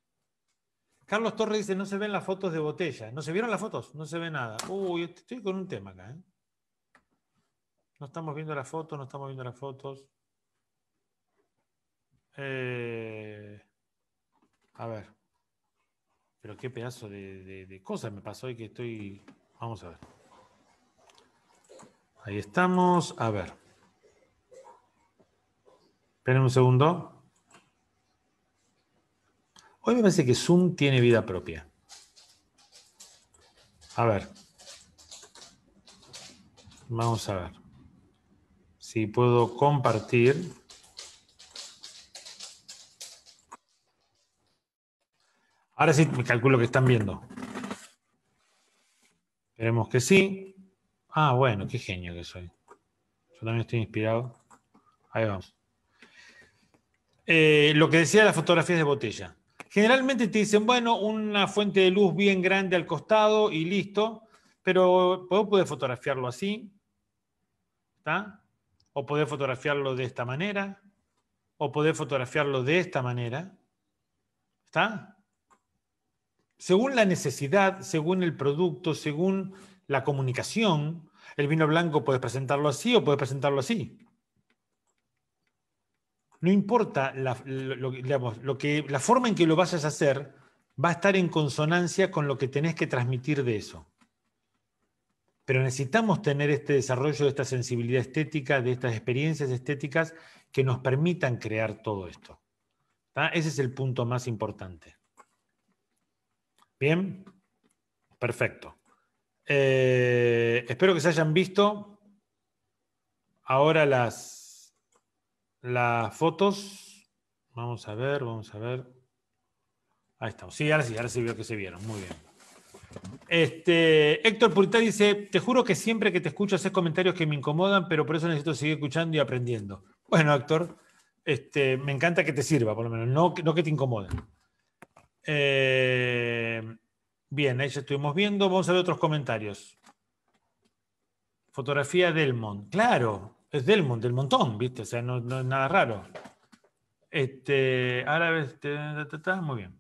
Carlos Torres dice, no se ven las fotos de botella. ¿No se vieron las fotos? No se ve nada. Uy, este, estoy con un tema acá. ¿eh? No estamos viendo las fotos, no estamos viendo las fotos. Eh, a ver. Pero qué pedazo de, cosas me pasó y que estoy... Vamos a ver. Ahí estamos. A ver. Esperen un segundo. Hoy me parece que Zoom tiene vida propia. A ver. Vamos a ver. Si puedo compartir. Ahora sí me calculo que están viendo. Esperemos que sí. Ah, bueno, qué genio que soy. Yo también estoy inspirado. Ahí vamos. Eh, lo que decía de las fotografías de botella. Generalmente te dicen, bueno, una fuente de luz bien grande al costado y listo, pero vos podés fotografiarlo así, ¿está? O podés fotografiarlo de esta manera, o podés fotografiarlo de esta manera, ¿está? Según la necesidad, según el producto, según la comunicación, el vino blanco puedes presentarlo así o puedes presentarlo así no importa la, lo, que, la forma en que lo vayas a hacer, va a estar en consonancia con lo que tenés que transmitir de eso. Pero necesitamos tener este desarrollo de esta sensibilidad estética, de estas experiencias estéticas que nos permitan crear todo esto. Ese es el punto más importante. Bien, perfecto. Eh, espero que se hayan visto ahora las las fotos. Vamos a ver, vamos a ver. Ahí estamos. Sí, ahora sí, ahora sí vio que se vieron. Muy bien. Este, Héctor purita dice: Te juro que siempre que te escucho haces comentarios que me incomodan, pero por eso necesito seguir escuchando y aprendiendo. Bueno, Héctor, este, me encanta que te sirva, por lo menos, no, que te incomoden. Eh, bien, ahí ya estuvimos viendo. Vamos a ver otros comentarios. Fotografía Delmont. Claro, es del montón, ¿viste? O sea, no, es nada raro. Este, árabe, muy bien.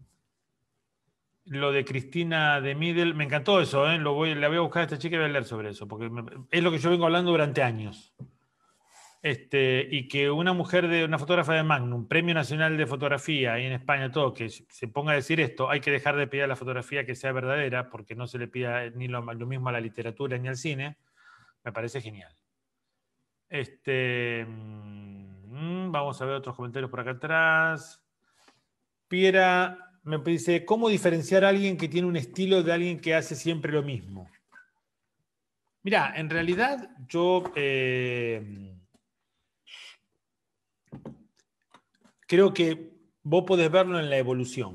Lo de Cristina de Middle, me encantó eso, ¿eh? Lo voy, la voy a buscar a esta chica y voy a leer sobre eso, porque es lo que yo vengo hablando durante años. Este, y que una mujer de una fotógrafa de Magnum, Premio Nacional de Fotografía, ahí en España todo, que se ponga a decir esto, hay que dejar de pedir la fotografía que sea verdadera, porque no se le pida ni lo mismo a la literatura ni al cine, me parece genial. Este, mm, vamos a ver otros comentarios por acá atrás. Piera me dice, ¿cómo diferenciar a alguien que tiene un estilo de alguien que hace siempre lo mismo? Mira, en realidad yo eh, creo que vos podés verlo en la evolución.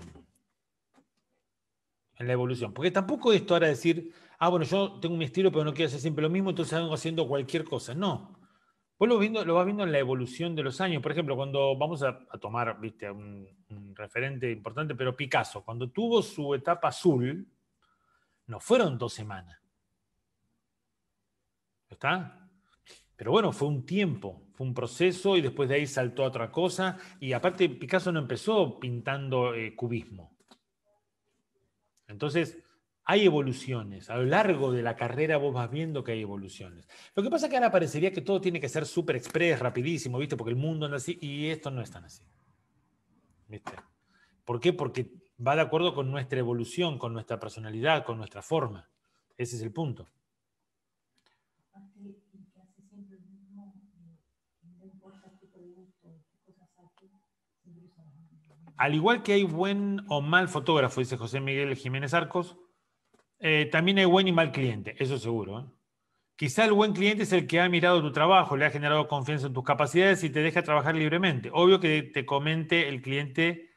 En la evolución. Porque tampoco esto ahora decir, ah, bueno, yo tengo un estilo, pero no quiero hacer siempre lo mismo, entonces vengo haciendo cualquier cosa. No vos lo, lo vas viendo en la evolución de los años. Por ejemplo, cuando vamos a, tomar, viste, un, referente importante, pero Picasso, cuando tuvo su etapa azul, no fueron dos semanas. ¿Está? Pero bueno, fue un tiempo, fue un proceso y después de ahí saltó otra cosa. Y aparte, Picasso no empezó pintando eh, cubismo. Entonces, hay evoluciones. A lo largo de la carrera vos vas viendo que hay evoluciones. Lo que pasa es que ahora parecería que todo tiene que ser súper express, rapidísimo, ¿viste? Porque el mundo anda así y esto no es tan así. ¿Viste? ¿Por qué? Porque va de acuerdo con nuestra evolución, con nuestra personalidad, con nuestra forma. Ese es el punto. Al igual que hay buen o mal fotógrafo, dice José Miguel Jiménez Arcos, eh, también hay buen y mal cliente, eso seguro. ¿eh? Quizá el buen cliente es el que ha mirado tu trabajo, le ha generado confianza en tus capacidades y te deja trabajar libremente. Obvio que te comente el cliente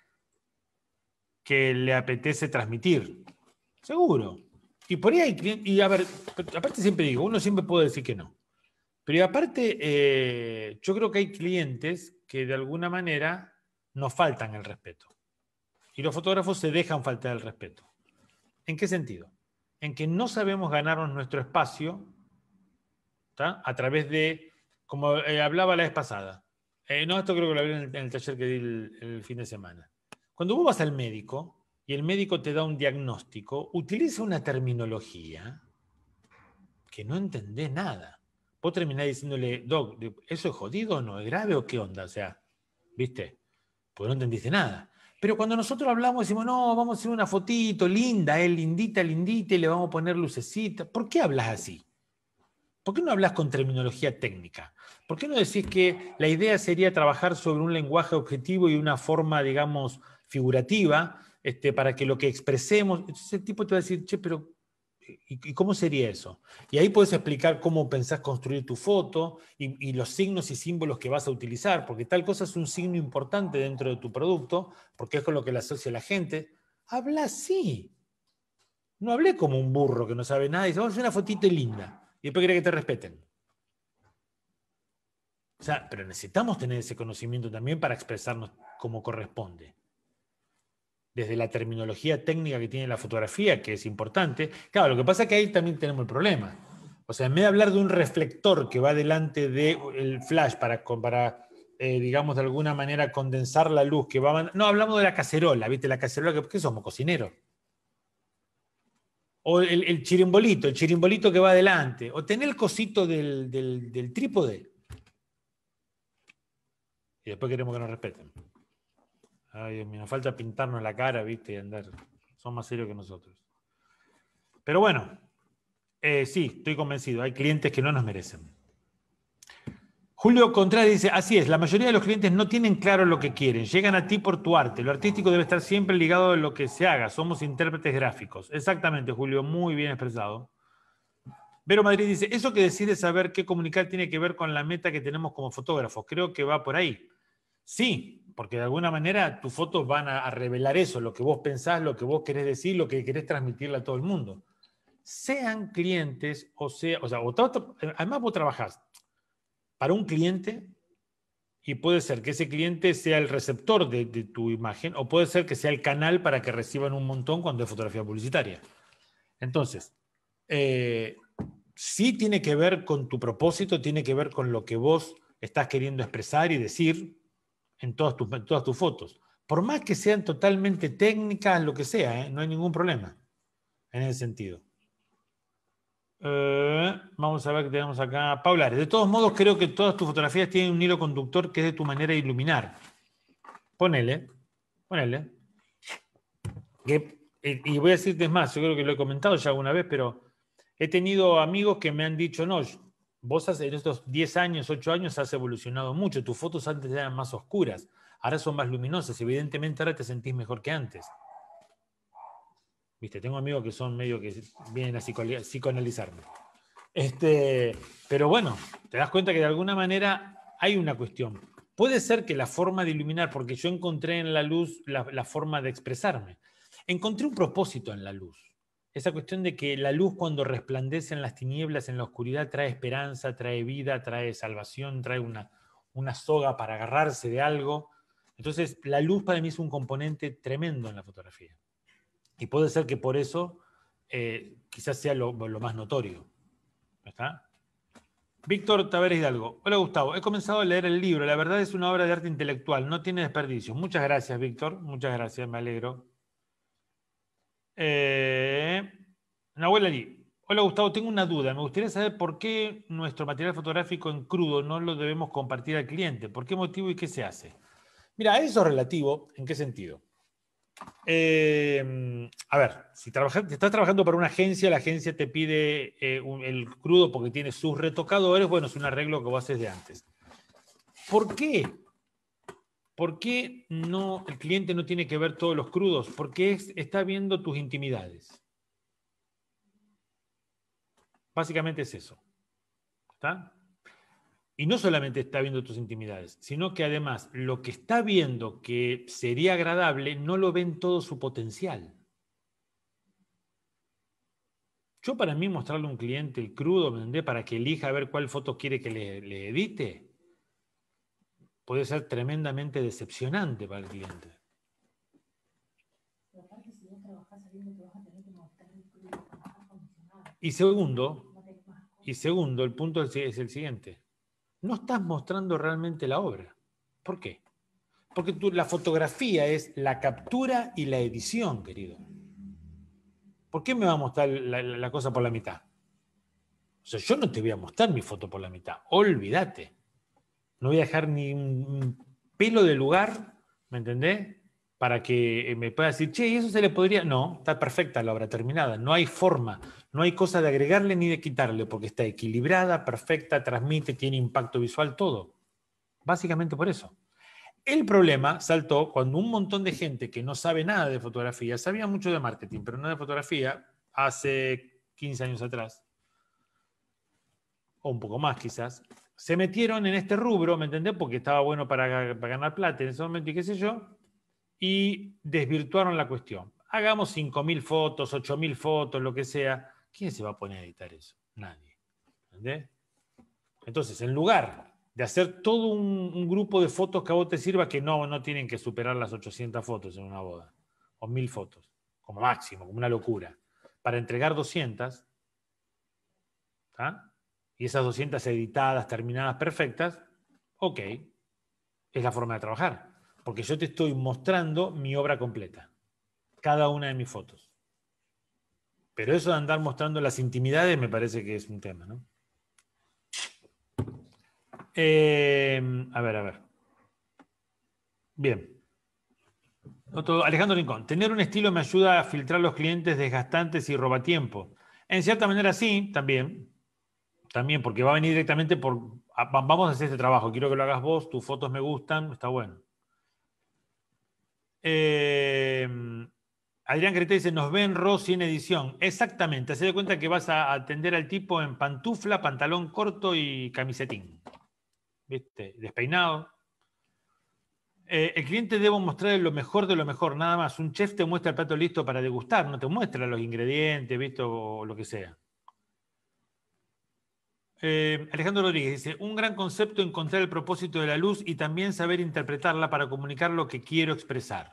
que le apetece transmitir. Seguro. Y por ahí hay clientes, y a ver, aparte siempre digo, uno siempre puede decir que no. Pero aparte, eh, yo creo que hay clientes que de alguna manera nos faltan el respeto. Y los fotógrafos se dejan faltar el respeto. ¿En qué sentido? en que no sabemos ganarnos nuestro espacio a través de, como eh, hablaba la vez pasada, eh, no, esto creo que lo hablé en el, taller que di el, fin de semana. Cuando vos vas al médico y el médico te da un diagnóstico, utiliza una terminología que no entendés nada. Vos terminás diciéndole, Doc, ¿eso es jodido o no? ¿Es grave o qué onda? O sea, ¿viste? Pues no entendiste nada. Pero cuando nosotros hablamos, decimos, no, vamos a hacer una fotito linda, eh, lindita, lindita, y le vamos a poner lucecita. ¿Por qué hablas así? ¿Por qué no hablas con terminología técnica? ¿Por qué no decís que la idea sería trabajar sobre un lenguaje objetivo y una forma, digamos, figurativa, este, para que lo que expresemos. Ese tipo te va a decir, che, pero ¿Y, cómo sería eso? Y ahí puedes explicar cómo pensás construir tu foto y, los signos y símbolos que vas a utilizar, porque tal cosa es un signo importante dentro de tu producto, porque es con lo que le asocia la gente. Habla así. No hablé como un burro que no sabe nada y dice, vamos oh, una fotito linda. Y después que te respeten. O sea, pero necesitamos tener ese conocimiento también para expresarnos como corresponde desde la terminología técnica que tiene la fotografía, que es importante. Claro, lo que pasa es que ahí también tenemos el problema. O sea, en vez de hablar de un reflector que va delante del flash para, eh, digamos, de alguna manera condensar la luz que va... No, hablamos de la cacerola, ¿viste? La cacerola, que, ¿qué somos? Cocineros. O el, chirimbolito, el chirimbolito que va delante. O tener el cosito del trípode. Y después queremos que nos respeten. Ay, Dios mío, nos falta pintarnos la cara, viste, y andar. Son más serios que nosotros. Pero bueno, eh, sí, estoy convencido. Hay clientes que no nos merecen. Julio Contreras dice, así es, la mayoría de los clientes no tienen claro lo que quieren, llegan a ti por tu arte, lo artístico debe estar siempre ligado a lo que se haga, somos intérpretes gráficos. Exactamente, Julio, muy bien expresado. Vero Madrid dice, eso que decide saber qué comunicar tiene que ver con la meta que tenemos como fotógrafos, creo que va por ahí. Sí, porque de alguna manera tus fotos van a, revelar eso, lo que vos pensás, lo que vos querés decir, lo que querés transmitirle a todo el mundo. Sean clientes o sea, o además vos trabajás para un cliente y puede ser que ese cliente sea el receptor de, tu imagen o puede ser que sea el canal para que reciban un montón cuando es fotografía publicitaria. Entonces, eh, sí tiene que ver con tu propósito, tiene que ver con lo que vos estás queriendo expresar y decir, en todas tus, todas tus fotos. Por más que sean totalmente técnicas, lo que sea, ¿eh? no hay ningún problema en ese sentido. Eh, vamos a ver qué tenemos acá. Paulares, de todos modos creo que todas tus fotografías tienen un hilo conductor que es de tu manera de iluminar. Ponele, ponele. y voy a decirte más, yo creo que lo he comentado ya alguna vez, pero he tenido amigos que me han dicho, no, vos en estos 10 años, 8 años has evolucionado mucho. Tus fotos antes eran más oscuras, ahora son más luminosas. Evidentemente ahora te sentís mejor que antes. Viste, tengo amigos que son medio que vienen a psicoanalizarme. Este, pero bueno, te das cuenta que de alguna manera hay una cuestión. Puede ser que la forma de iluminar, porque yo encontré en la luz la forma de expresarme. Encontré un propósito en la luz. Esa cuestión de que la luz cuando resplandece en las tinieblas, en la oscuridad, trae esperanza, trae vida, trae salvación, trae una, una soga para agarrarse de algo. Entonces, la luz para mí es un componente tremendo en la fotografía. Y puede ser que por eso eh, quizás sea lo, más notorio. ¿Está? Víctor Taveres Hidalgo. Hola Gustavo, he comenzado a leer el libro. La verdad es una obra de arte intelectual, no tiene desperdicio Muchas gracias, Víctor. Muchas gracias, me alegro. Eh, Nahuel Ali, hola Gustavo, tengo una duda. Me gustaría saber por qué nuestro material fotográfico en crudo no lo debemos compartir al cliente. ¿Por qué motivo y qué se hace? Mira, eso es relativo. ¿En qué sentido? Eh, a ver, si estás trabajando para una agencia, la agencia te pide eh, el crudo porque tiene sus retocadores, bueno, es un arreglo que vos haces de antes. ¿Por qué ¿Por qué no, el cliente no tiene que ver todos los crudos? Porque está viendo tus intimidades. Básicamente es eso. Y no solamente está viendo tus intimidades, sino que además lo que está viendo que sería agradable no lo ve en todo su potencial. Yo para mí mostrarle a un cliente el crudo, Para que elija a ver cuál foto quiere que le edite, puede ser tremendamente decepcionante para el cliente. Y segundo, y segundo, el punto es el siguiente. No estás mostrando realmente la obra. ¿Por qué? Porque la fotografía es la captura y la edición, querido. ¿Por qué me va a mostrar la, la cosa por la mitad? O sea, yo no te voy a mostrar mi foto por la mitad. Olvídate. No voy a dejar ni un pelo de lugar, ¿me entendés? Para que eh, me pueda decir, che, ¿y eso se le podría. No, está perfecta la obra terminada. No hay forma, no hay cosa de agregarle ni de quitarle, porque está equilibrada, perfecta, transmite, tiene impacto visual, todo. Básicamente por eso. El problema saltó cuando un montón de gente que no sabe nada de fotografía, sabía mucho de marketing, pero no de fotografía, hace 15 años atrás, o un poco más quizás, se metieron en este rubro, ¿me entendés? Porque estaba bueno para, ganar plata en ese momento y qué sé yo, y desvirtuaron la cuestión. Hagamos 5.000 fotos, 8.000 fotos, lo que sea. ¿Quién se va a poner a editar eso? Nadie. Entonces, en lugar de hacer todo un, grupo de fotos que a vos te sirva, que no, no tienen que superar las 800 fotos en una boda, o 1.000 fotos, como máximo, como una locura, para entregar 200, ¿ah? esas 200 editadas, terminadas, perfectas, ok, es la forma de trabajar, porque yo te estoy mostrando mi obra completa, cada una de mis fotos. Pero eso de andar mostrando las intimidades me parece que es un tema, ¿no? Em, a ver, a ver. Bien. Alejandro Rincón, tener un estilo me ayuda a filtrar los clientes desgastantes y robatiempo. En cierta manera sí, también, también, porque va a venir directamente por. Vamos a hacer este trabajo, quiero que lo hagas vos, tus fotos me gustan, está bueno. Eh, Adrián Crete dice: Nos ven ross sin edición. Exactamente, se de cuenta que vas a atender al tipo en pantufla, pantalón corto y camisetín. ¿Viste? Despeinado. Eh, el cliente debe mostrar lo mejor de lo mejor, nada más. Un chef te muestra el plato listo para degustar, no te muestra los ingredientes, ¿viste? O lo que sea. Eh, Alejandro Rodríguez dice, un gran concepto encontrar el propósito de la luz y también saber interpretarla para comunicar lo que quiero expresar.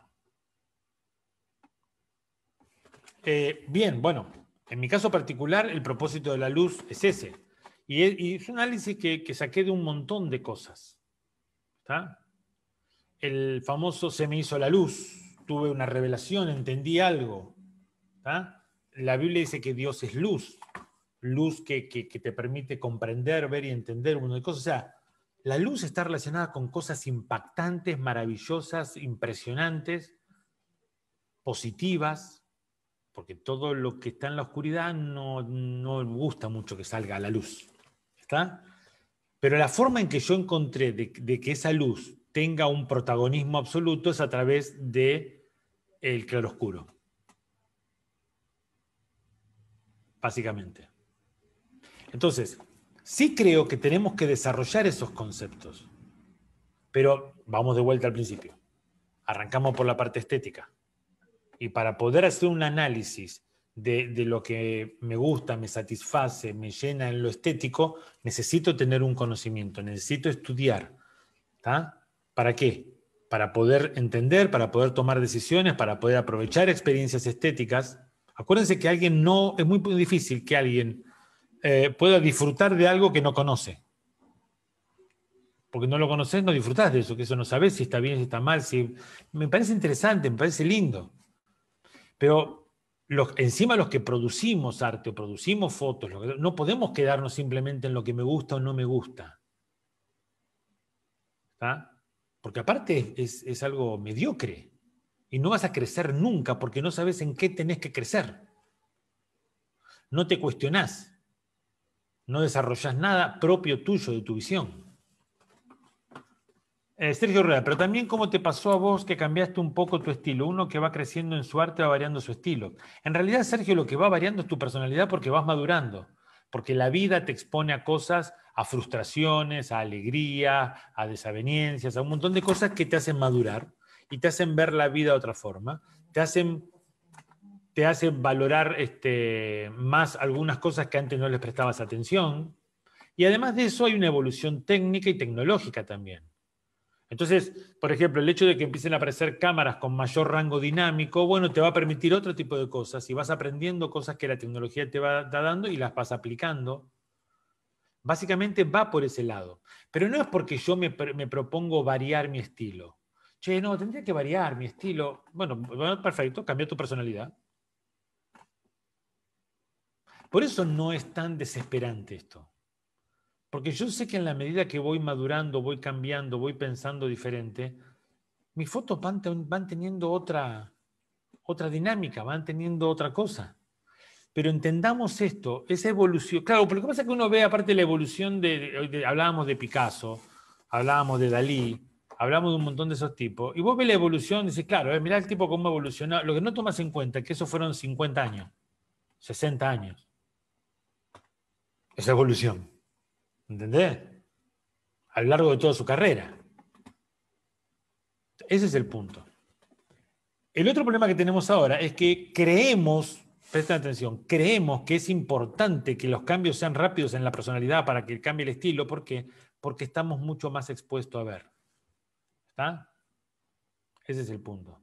Eh, bien, bueno, en mi caso particular el propósito de la luz es ese. Y es, un análisis que, saqué de un montón de cosas. El famoso se me hizo la luz, tuve una revelación, entendí algo. La Biblia dice que Dios es luz luz que, te permite comprender, ver y entender una de cosas. O sea, la luz está relacionada con cosas impactantes, maravillosas, impresionantes, positivas, porque todo lo que está en la oscuridad no, no gusta mucho que salga a la luz. Pero la forma en que yo encontré de, que esa luz tenga un protagonismo absoluto es a través de el claroscuro. Básicamente. Entonces, sí creo que tenemos que desarrollar esos conceptos, pero vamos de vuelta al principio. Arrancamos por la parte estética. Y para poder hacer un análisis de, lo que me gusta, me satisface, me llena en lo estético, necesito tener un conocimiento, necesito estudiar. ¿Para qué? Para poder entender, para poder tomar decisiones, para poder aprovechar experiencias estéticas. Acuérdense que alguien no, es muy difícil que alguien eh, pueda disfrutar de algo que no conoce. Porque no lo conoces, no disfrutas de eso, que eso no sabes si está bien, si está mal. Si... Me parece interesante, me parece lindo. Pero los, encima los que producimos arte o producimos fotos, no podemos quedarnos simplemente en lo que me gusta o no me gusta. Porque aparte es, es, algo mediocre y no vas a crecer nunca porque no sabes en qué tenés que crecer. No te cuestionás no desarrollas nada propio tuyo de tu visión. Eh, Sergio Rueda, pero también cómo te pasó a vos que cambiaste un poco tu estilo. Uno que va creciendo en su arte va variando su estilo. En realidad, Sergio, lo que va variando es tu personalidad porque vas madurando, porque la vida te expone a cosas, a frustraciones, a alegría, a desavenencias, a un montón de cosas que te hacen madurar y te hacen ver la vida de otra forma, te hacen te hace valorar este, más algunas cosas que antes no les prestabas atención. Y además de eso hay una evolución técnica y tecnológica también. Entonces, por ejemplo, el hecho de que empiecen a aparecer cámaras con mayor rango dinámico, bueno, te va a permitir otro tipo de cosas y vas aprendiendo cosas que la tecnología te va dando y las vas aplicando. Básicamente va por ese lado. Pero no es porque yo me, me propongo variar mi estilo. Che, no, tendría que variar mi estilo. Bueno, perfecto, cambia tu personalidad. Por eso no es tan desesperante esto. Porque yo sé que en la medida que voy madurando, voy cambiando, voy pensando diferente, mis fotos van, teniendo otra, otra dinámica, van teniendo otra cosa. Pero entendamos esto, esa evolución. Claro, porque lo que pasa que uno ve aparte la evolución de, hablábamos de Picasso, hablábamos de Dalí, hablábamos de un montón de esos tipos. Y vos ves la evolución y dices, claro, mira eh, mirá el tipo cómo evolucionó. Lo que no tomas en cuenta es que esos fueron 50 años, 60 años esa evolución. ¿Entendés? A lo largo de toda su carrera. Ese es el punto. El otro problema que tenemos ahora es que creemos, presten atención, creemos que es importante que los cambios sean rápidos en la personalidad para que cambie el estilo. ¿Por qué? Porque estamos mucho más expuestos a ver. ¿Está? Ese es el punto.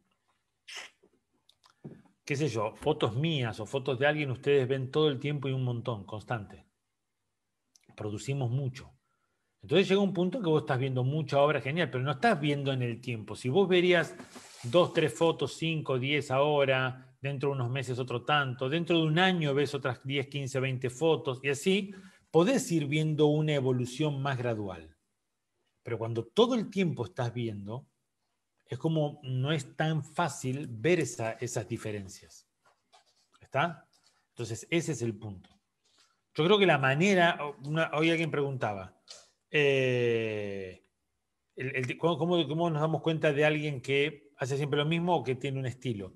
¿Qué sé yo? Fotos mías o fotos de alguien ustedes ven todo el tiempo y un montón, constante producimos mucho. Entonces llega un punto que vos estás viendo mucha obra genial, pero no estás viendo en el tiempo. Si vos verías dos, tres fotos, cinco, diez ahora, dentro de unos meses otro tanto, dentro de un año ves otras 10, 15, 20 fotos y así podés ir viendo una evolución más gradual. Pero cuando todo el tiempo estás viendo, es como no es tan fácil ver esas diferencias. ¿Está? Entonces, ese es el punto. Yo creo que la manera, hoy alguien preguntaba, eh, ¿cómo, nos damos cuenta de alguien que hace siempre lo mismo o que tiene un estilo?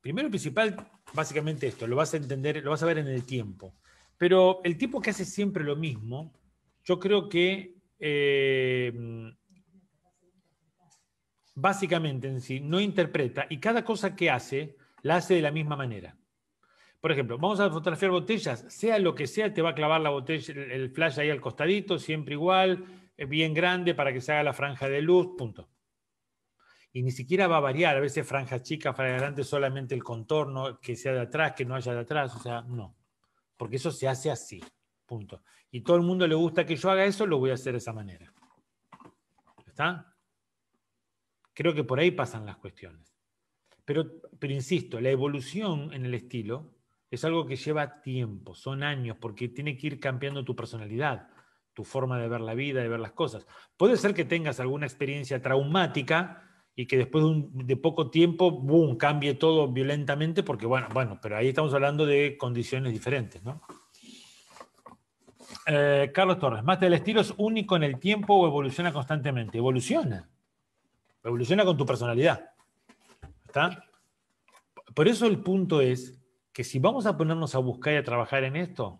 Primero principal, básicamente esto, lo vas a entender, lo vas a ver en el tiempo. Pero el tipo que hace siempre lo mismo, yo creo que eh, básicamente en sí no interpreta y cada cosa que hace la hace de la misma manera. Por ejemplo, vamos a fotografiar botellas, sea lo que sea, te va a clavar la botella, el flash ahí al costadito, siempre igual, eh, bien grande para que se haga la franja de luz, punto. Y ni siquiera va a variar, a veces franja chica, franja grande, solamente el contorno, que sea de atrás, que no haya de atrás, o sea, no. Porque eso se hace así, punto. Y todo el mundo le gusta que yo haga eso, lo voy a hacer de esa manera. ¿Está? Creo que por ahí pasan las cuestiones. Pero, pero insisto, la evolución en el estilo es algo que lleva tiempo, son años, porque tiene que ir cambiando tu personalidad, tu forma de ver la vida, de ver las cosas. Puede ser que tengas alguna experiencia traumática y que después de, poco tiempo, boom, cambie todo violentamente, porque bueno, bueno, pero ahí estamos hablando de condiciones diferentes, ¿no? Eh, Carlos Torres, ¿más del estilo es único en el tiempo o evoluciona constantemente? Evoluciona. Evoluciona con tu personalidad. ¿Está? Por eso el punto es que si vamos a ponernos a buscar y a trabajar en esto,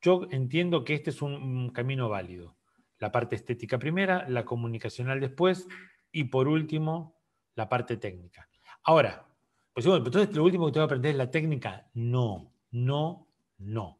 yo entiendo que este es un, camino válido. La parte estética primera, la comunicacional después y por último, la parte técnica. Ahora, pues bueno, entonces lo último que tengo que aprender es la técnica. No, no, no.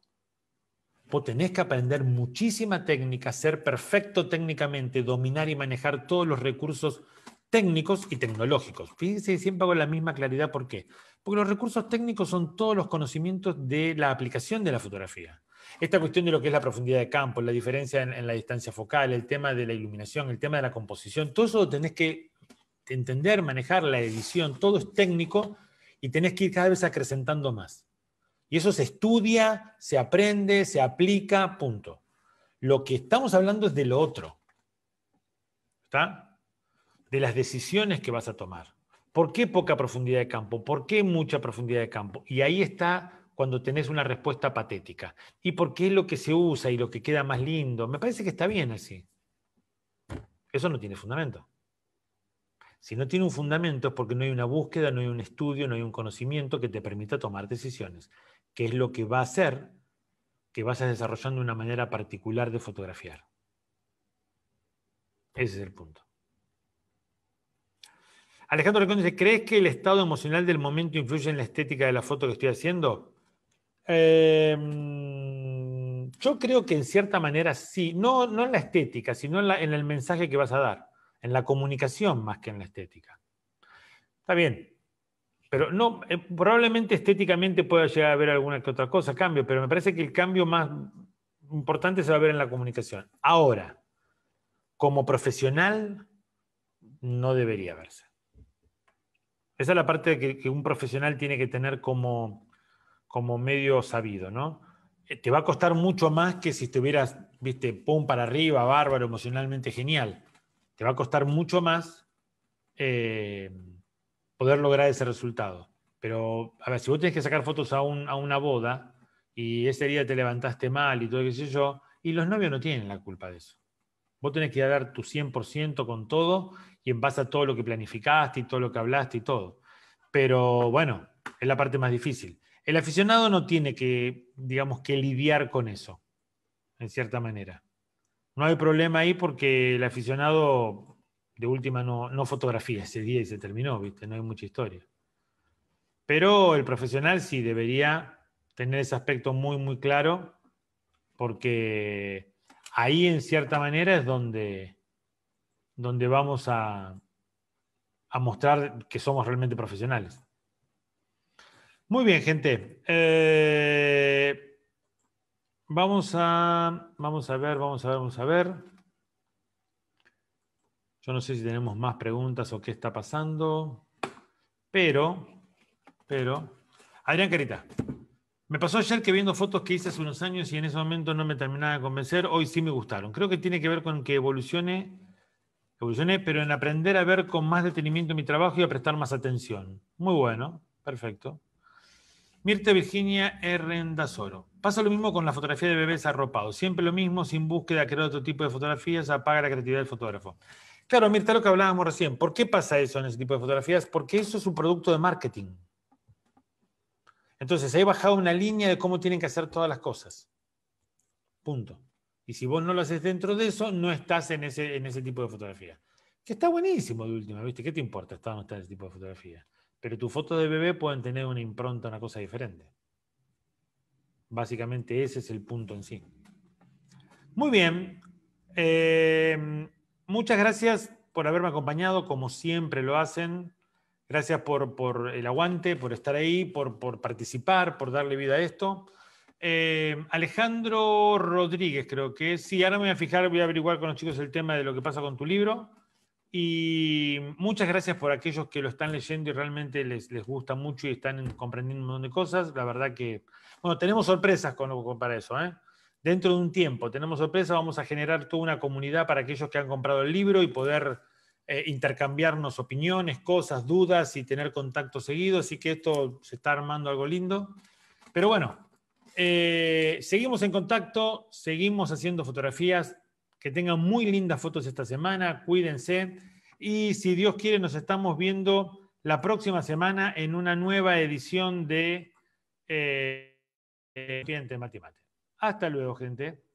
Vos tenés que aprender muchísima técnica, ser perfecto técnicamente, dominar y manejar todos los recursos técnicos y tecnológicos. Fíjense, siempre hago la misma claridad, ¿por qué? Porque los recursos técnicos son todos los conocimientos de la aplicación de la fotografía. Esta cuestión de lo que es la profundidad de campo, la diferencia en, en la distancia focal, el tema de la iluminación, el tema de la composición, todo eso tenés que entender, manejar, la edición, todo es técnico y tenés que ir cada vez acrecentando más. Y eso se estudia, se aprende, se aplica, punto. Lo que estamos hablando es de lo otro. ¿Está? de las decisiones que vas a tomar. ¿Por qué poca profundidad de campo? ¿Por qué mucha profundidad de campo? Y ahí está cuando tenés una respuesta patética. ¿Y por qué es lo que se usa y lo que queda más lindo? Me parece que está bien así. Eso no tiene fundamento. Si no tiene un fundamento es porque no hay una búsqueda, no hay un estudio, no hay un conocimiento que te permita tomar decisiones, ¿Qué es lo que va a hacer que vas desarrollando una manera particular de fotografiar. Ese es el punto. Alejandro Recónde, dice, ¿crees que el estado emocional del momento influye en la estética de la foto que estoy haciendo? Em, yo creo que en cierta manera sí, no, en la estética, sino en, el mensaje que vas a dar, en la comunicación más que en la estética. Está bien, pero no, eh, probablemente estéticamente pueda llegar a haber alguna que otra cosa, cambio, pero me parece que el cambio más importante se va a ver en la comunicación. Ahora, como profesional, no debería verse. Esa es la parte que, un profesional tiene que tener como, como medio sabido, ¿no? Eh, te va a costar mucho más que si estuvieras, viste, pum para arriba, bárbaro, emocionalmente genial. Te va a costar mucho más eh, poder lograr ese resultado. Pero, a ver, si vos tenés que sacar fotos a, a una boda y ese día te levantaste mal y todo qué sé yo, y los novios no tienen la culpa de eso. Vos tenés que dar tu 100% con todo y en base a todo lo que planificaste y todo lo que hablaste y todo. Pero bueno, es la parte más difícil. El aficionado no tiene que, digamos, que lidiar con eso, en cierta manera. No hay problema ahí porque el aficionado de última no, no fotografía ese día y se terminó, ¿viste? No hay mucha historia. Pero el profesional sí debería tener ese aspecto muy, muy claro porque ahí en cierta manera es donde donde vamos a, mostrar que somos realmente profesionales. Muy bien, gente. Eh, vamos, a, vamos a ver, vamos a ver, vamos a ver. Yo no sé si tenemos más preguntas o qué está pasando, pero, pero, Adrián Carita, me pasó ayer que viendo fotos que hice hace unos años y en ese momento no me terminaba de convencer, hoy sí me gustaron. Creo que tiene que ver con que evolucione Evolucioné, pero en aprender a ver con más detenimiento mi trabajo y a prestar más atención. Muy bueno, perfecto. Mirta Virginia Soro. Pasa lo mismo con la fotografía de bebés arropados. Siempre lo mismo, sin búsqueda, crear otro tipo de fotografías, apaga la creatividad del fotógrafo. Claro, Mirta, lo que hablábamos recién. ¿Por qué pasa eso en ese tipo de fotografías? Porque eso es un producto de marketing. Entonces, he bajado una línea de cómo tienen que hacer todas las cosas. Punto. Y si vos no lo haces dentro de eso, no estás en ese, tipo de fotografía. Que está buenísimo de última, ¿viste? ¿Qué te importa estar o no estar en ese tipo de fotografía? Pero tus fotos de bebé pueden tener una impronta, una cosa diferente. Básicamente ese es el punto en sí. Muy bien. Eh, muchas gracias por haberme acompañado, como siempre lo hacen. Gracias por, el aguante, por estar ahí, por, por participar, por darle vida a esto. Eh, Alejandro Rodríguez, creo que sí, ahora me voy a fijar, voy a averiguar con los chicos el tema de lo que pasa con tu libro. Y muchas gracias por aquellos que lo están leyendo y realmente les, gusta mucho y están comprendiendo un montón de cosas. La verdad que, bueno, tenemos sorpresas con, para eso. ¿eh? Dentro de un tiempo tenemos sorpresas, vamos a generar toda una comunidad para aquellos que han comprado el libro y poder eh, intercambiarnos opiniones, cosas, dudas y tener contacto seguido. Así que esto se está armando algo lindo. Pero bueno, eh, seguimos en contacto, seguimos haciendo fotografías. Que tengan muy lindas fotos esta semana, cuídense. Y si Dios quiere, nos estamos viendo la próxima semana en una nueva edición de eh, eh Hasta luego, gente.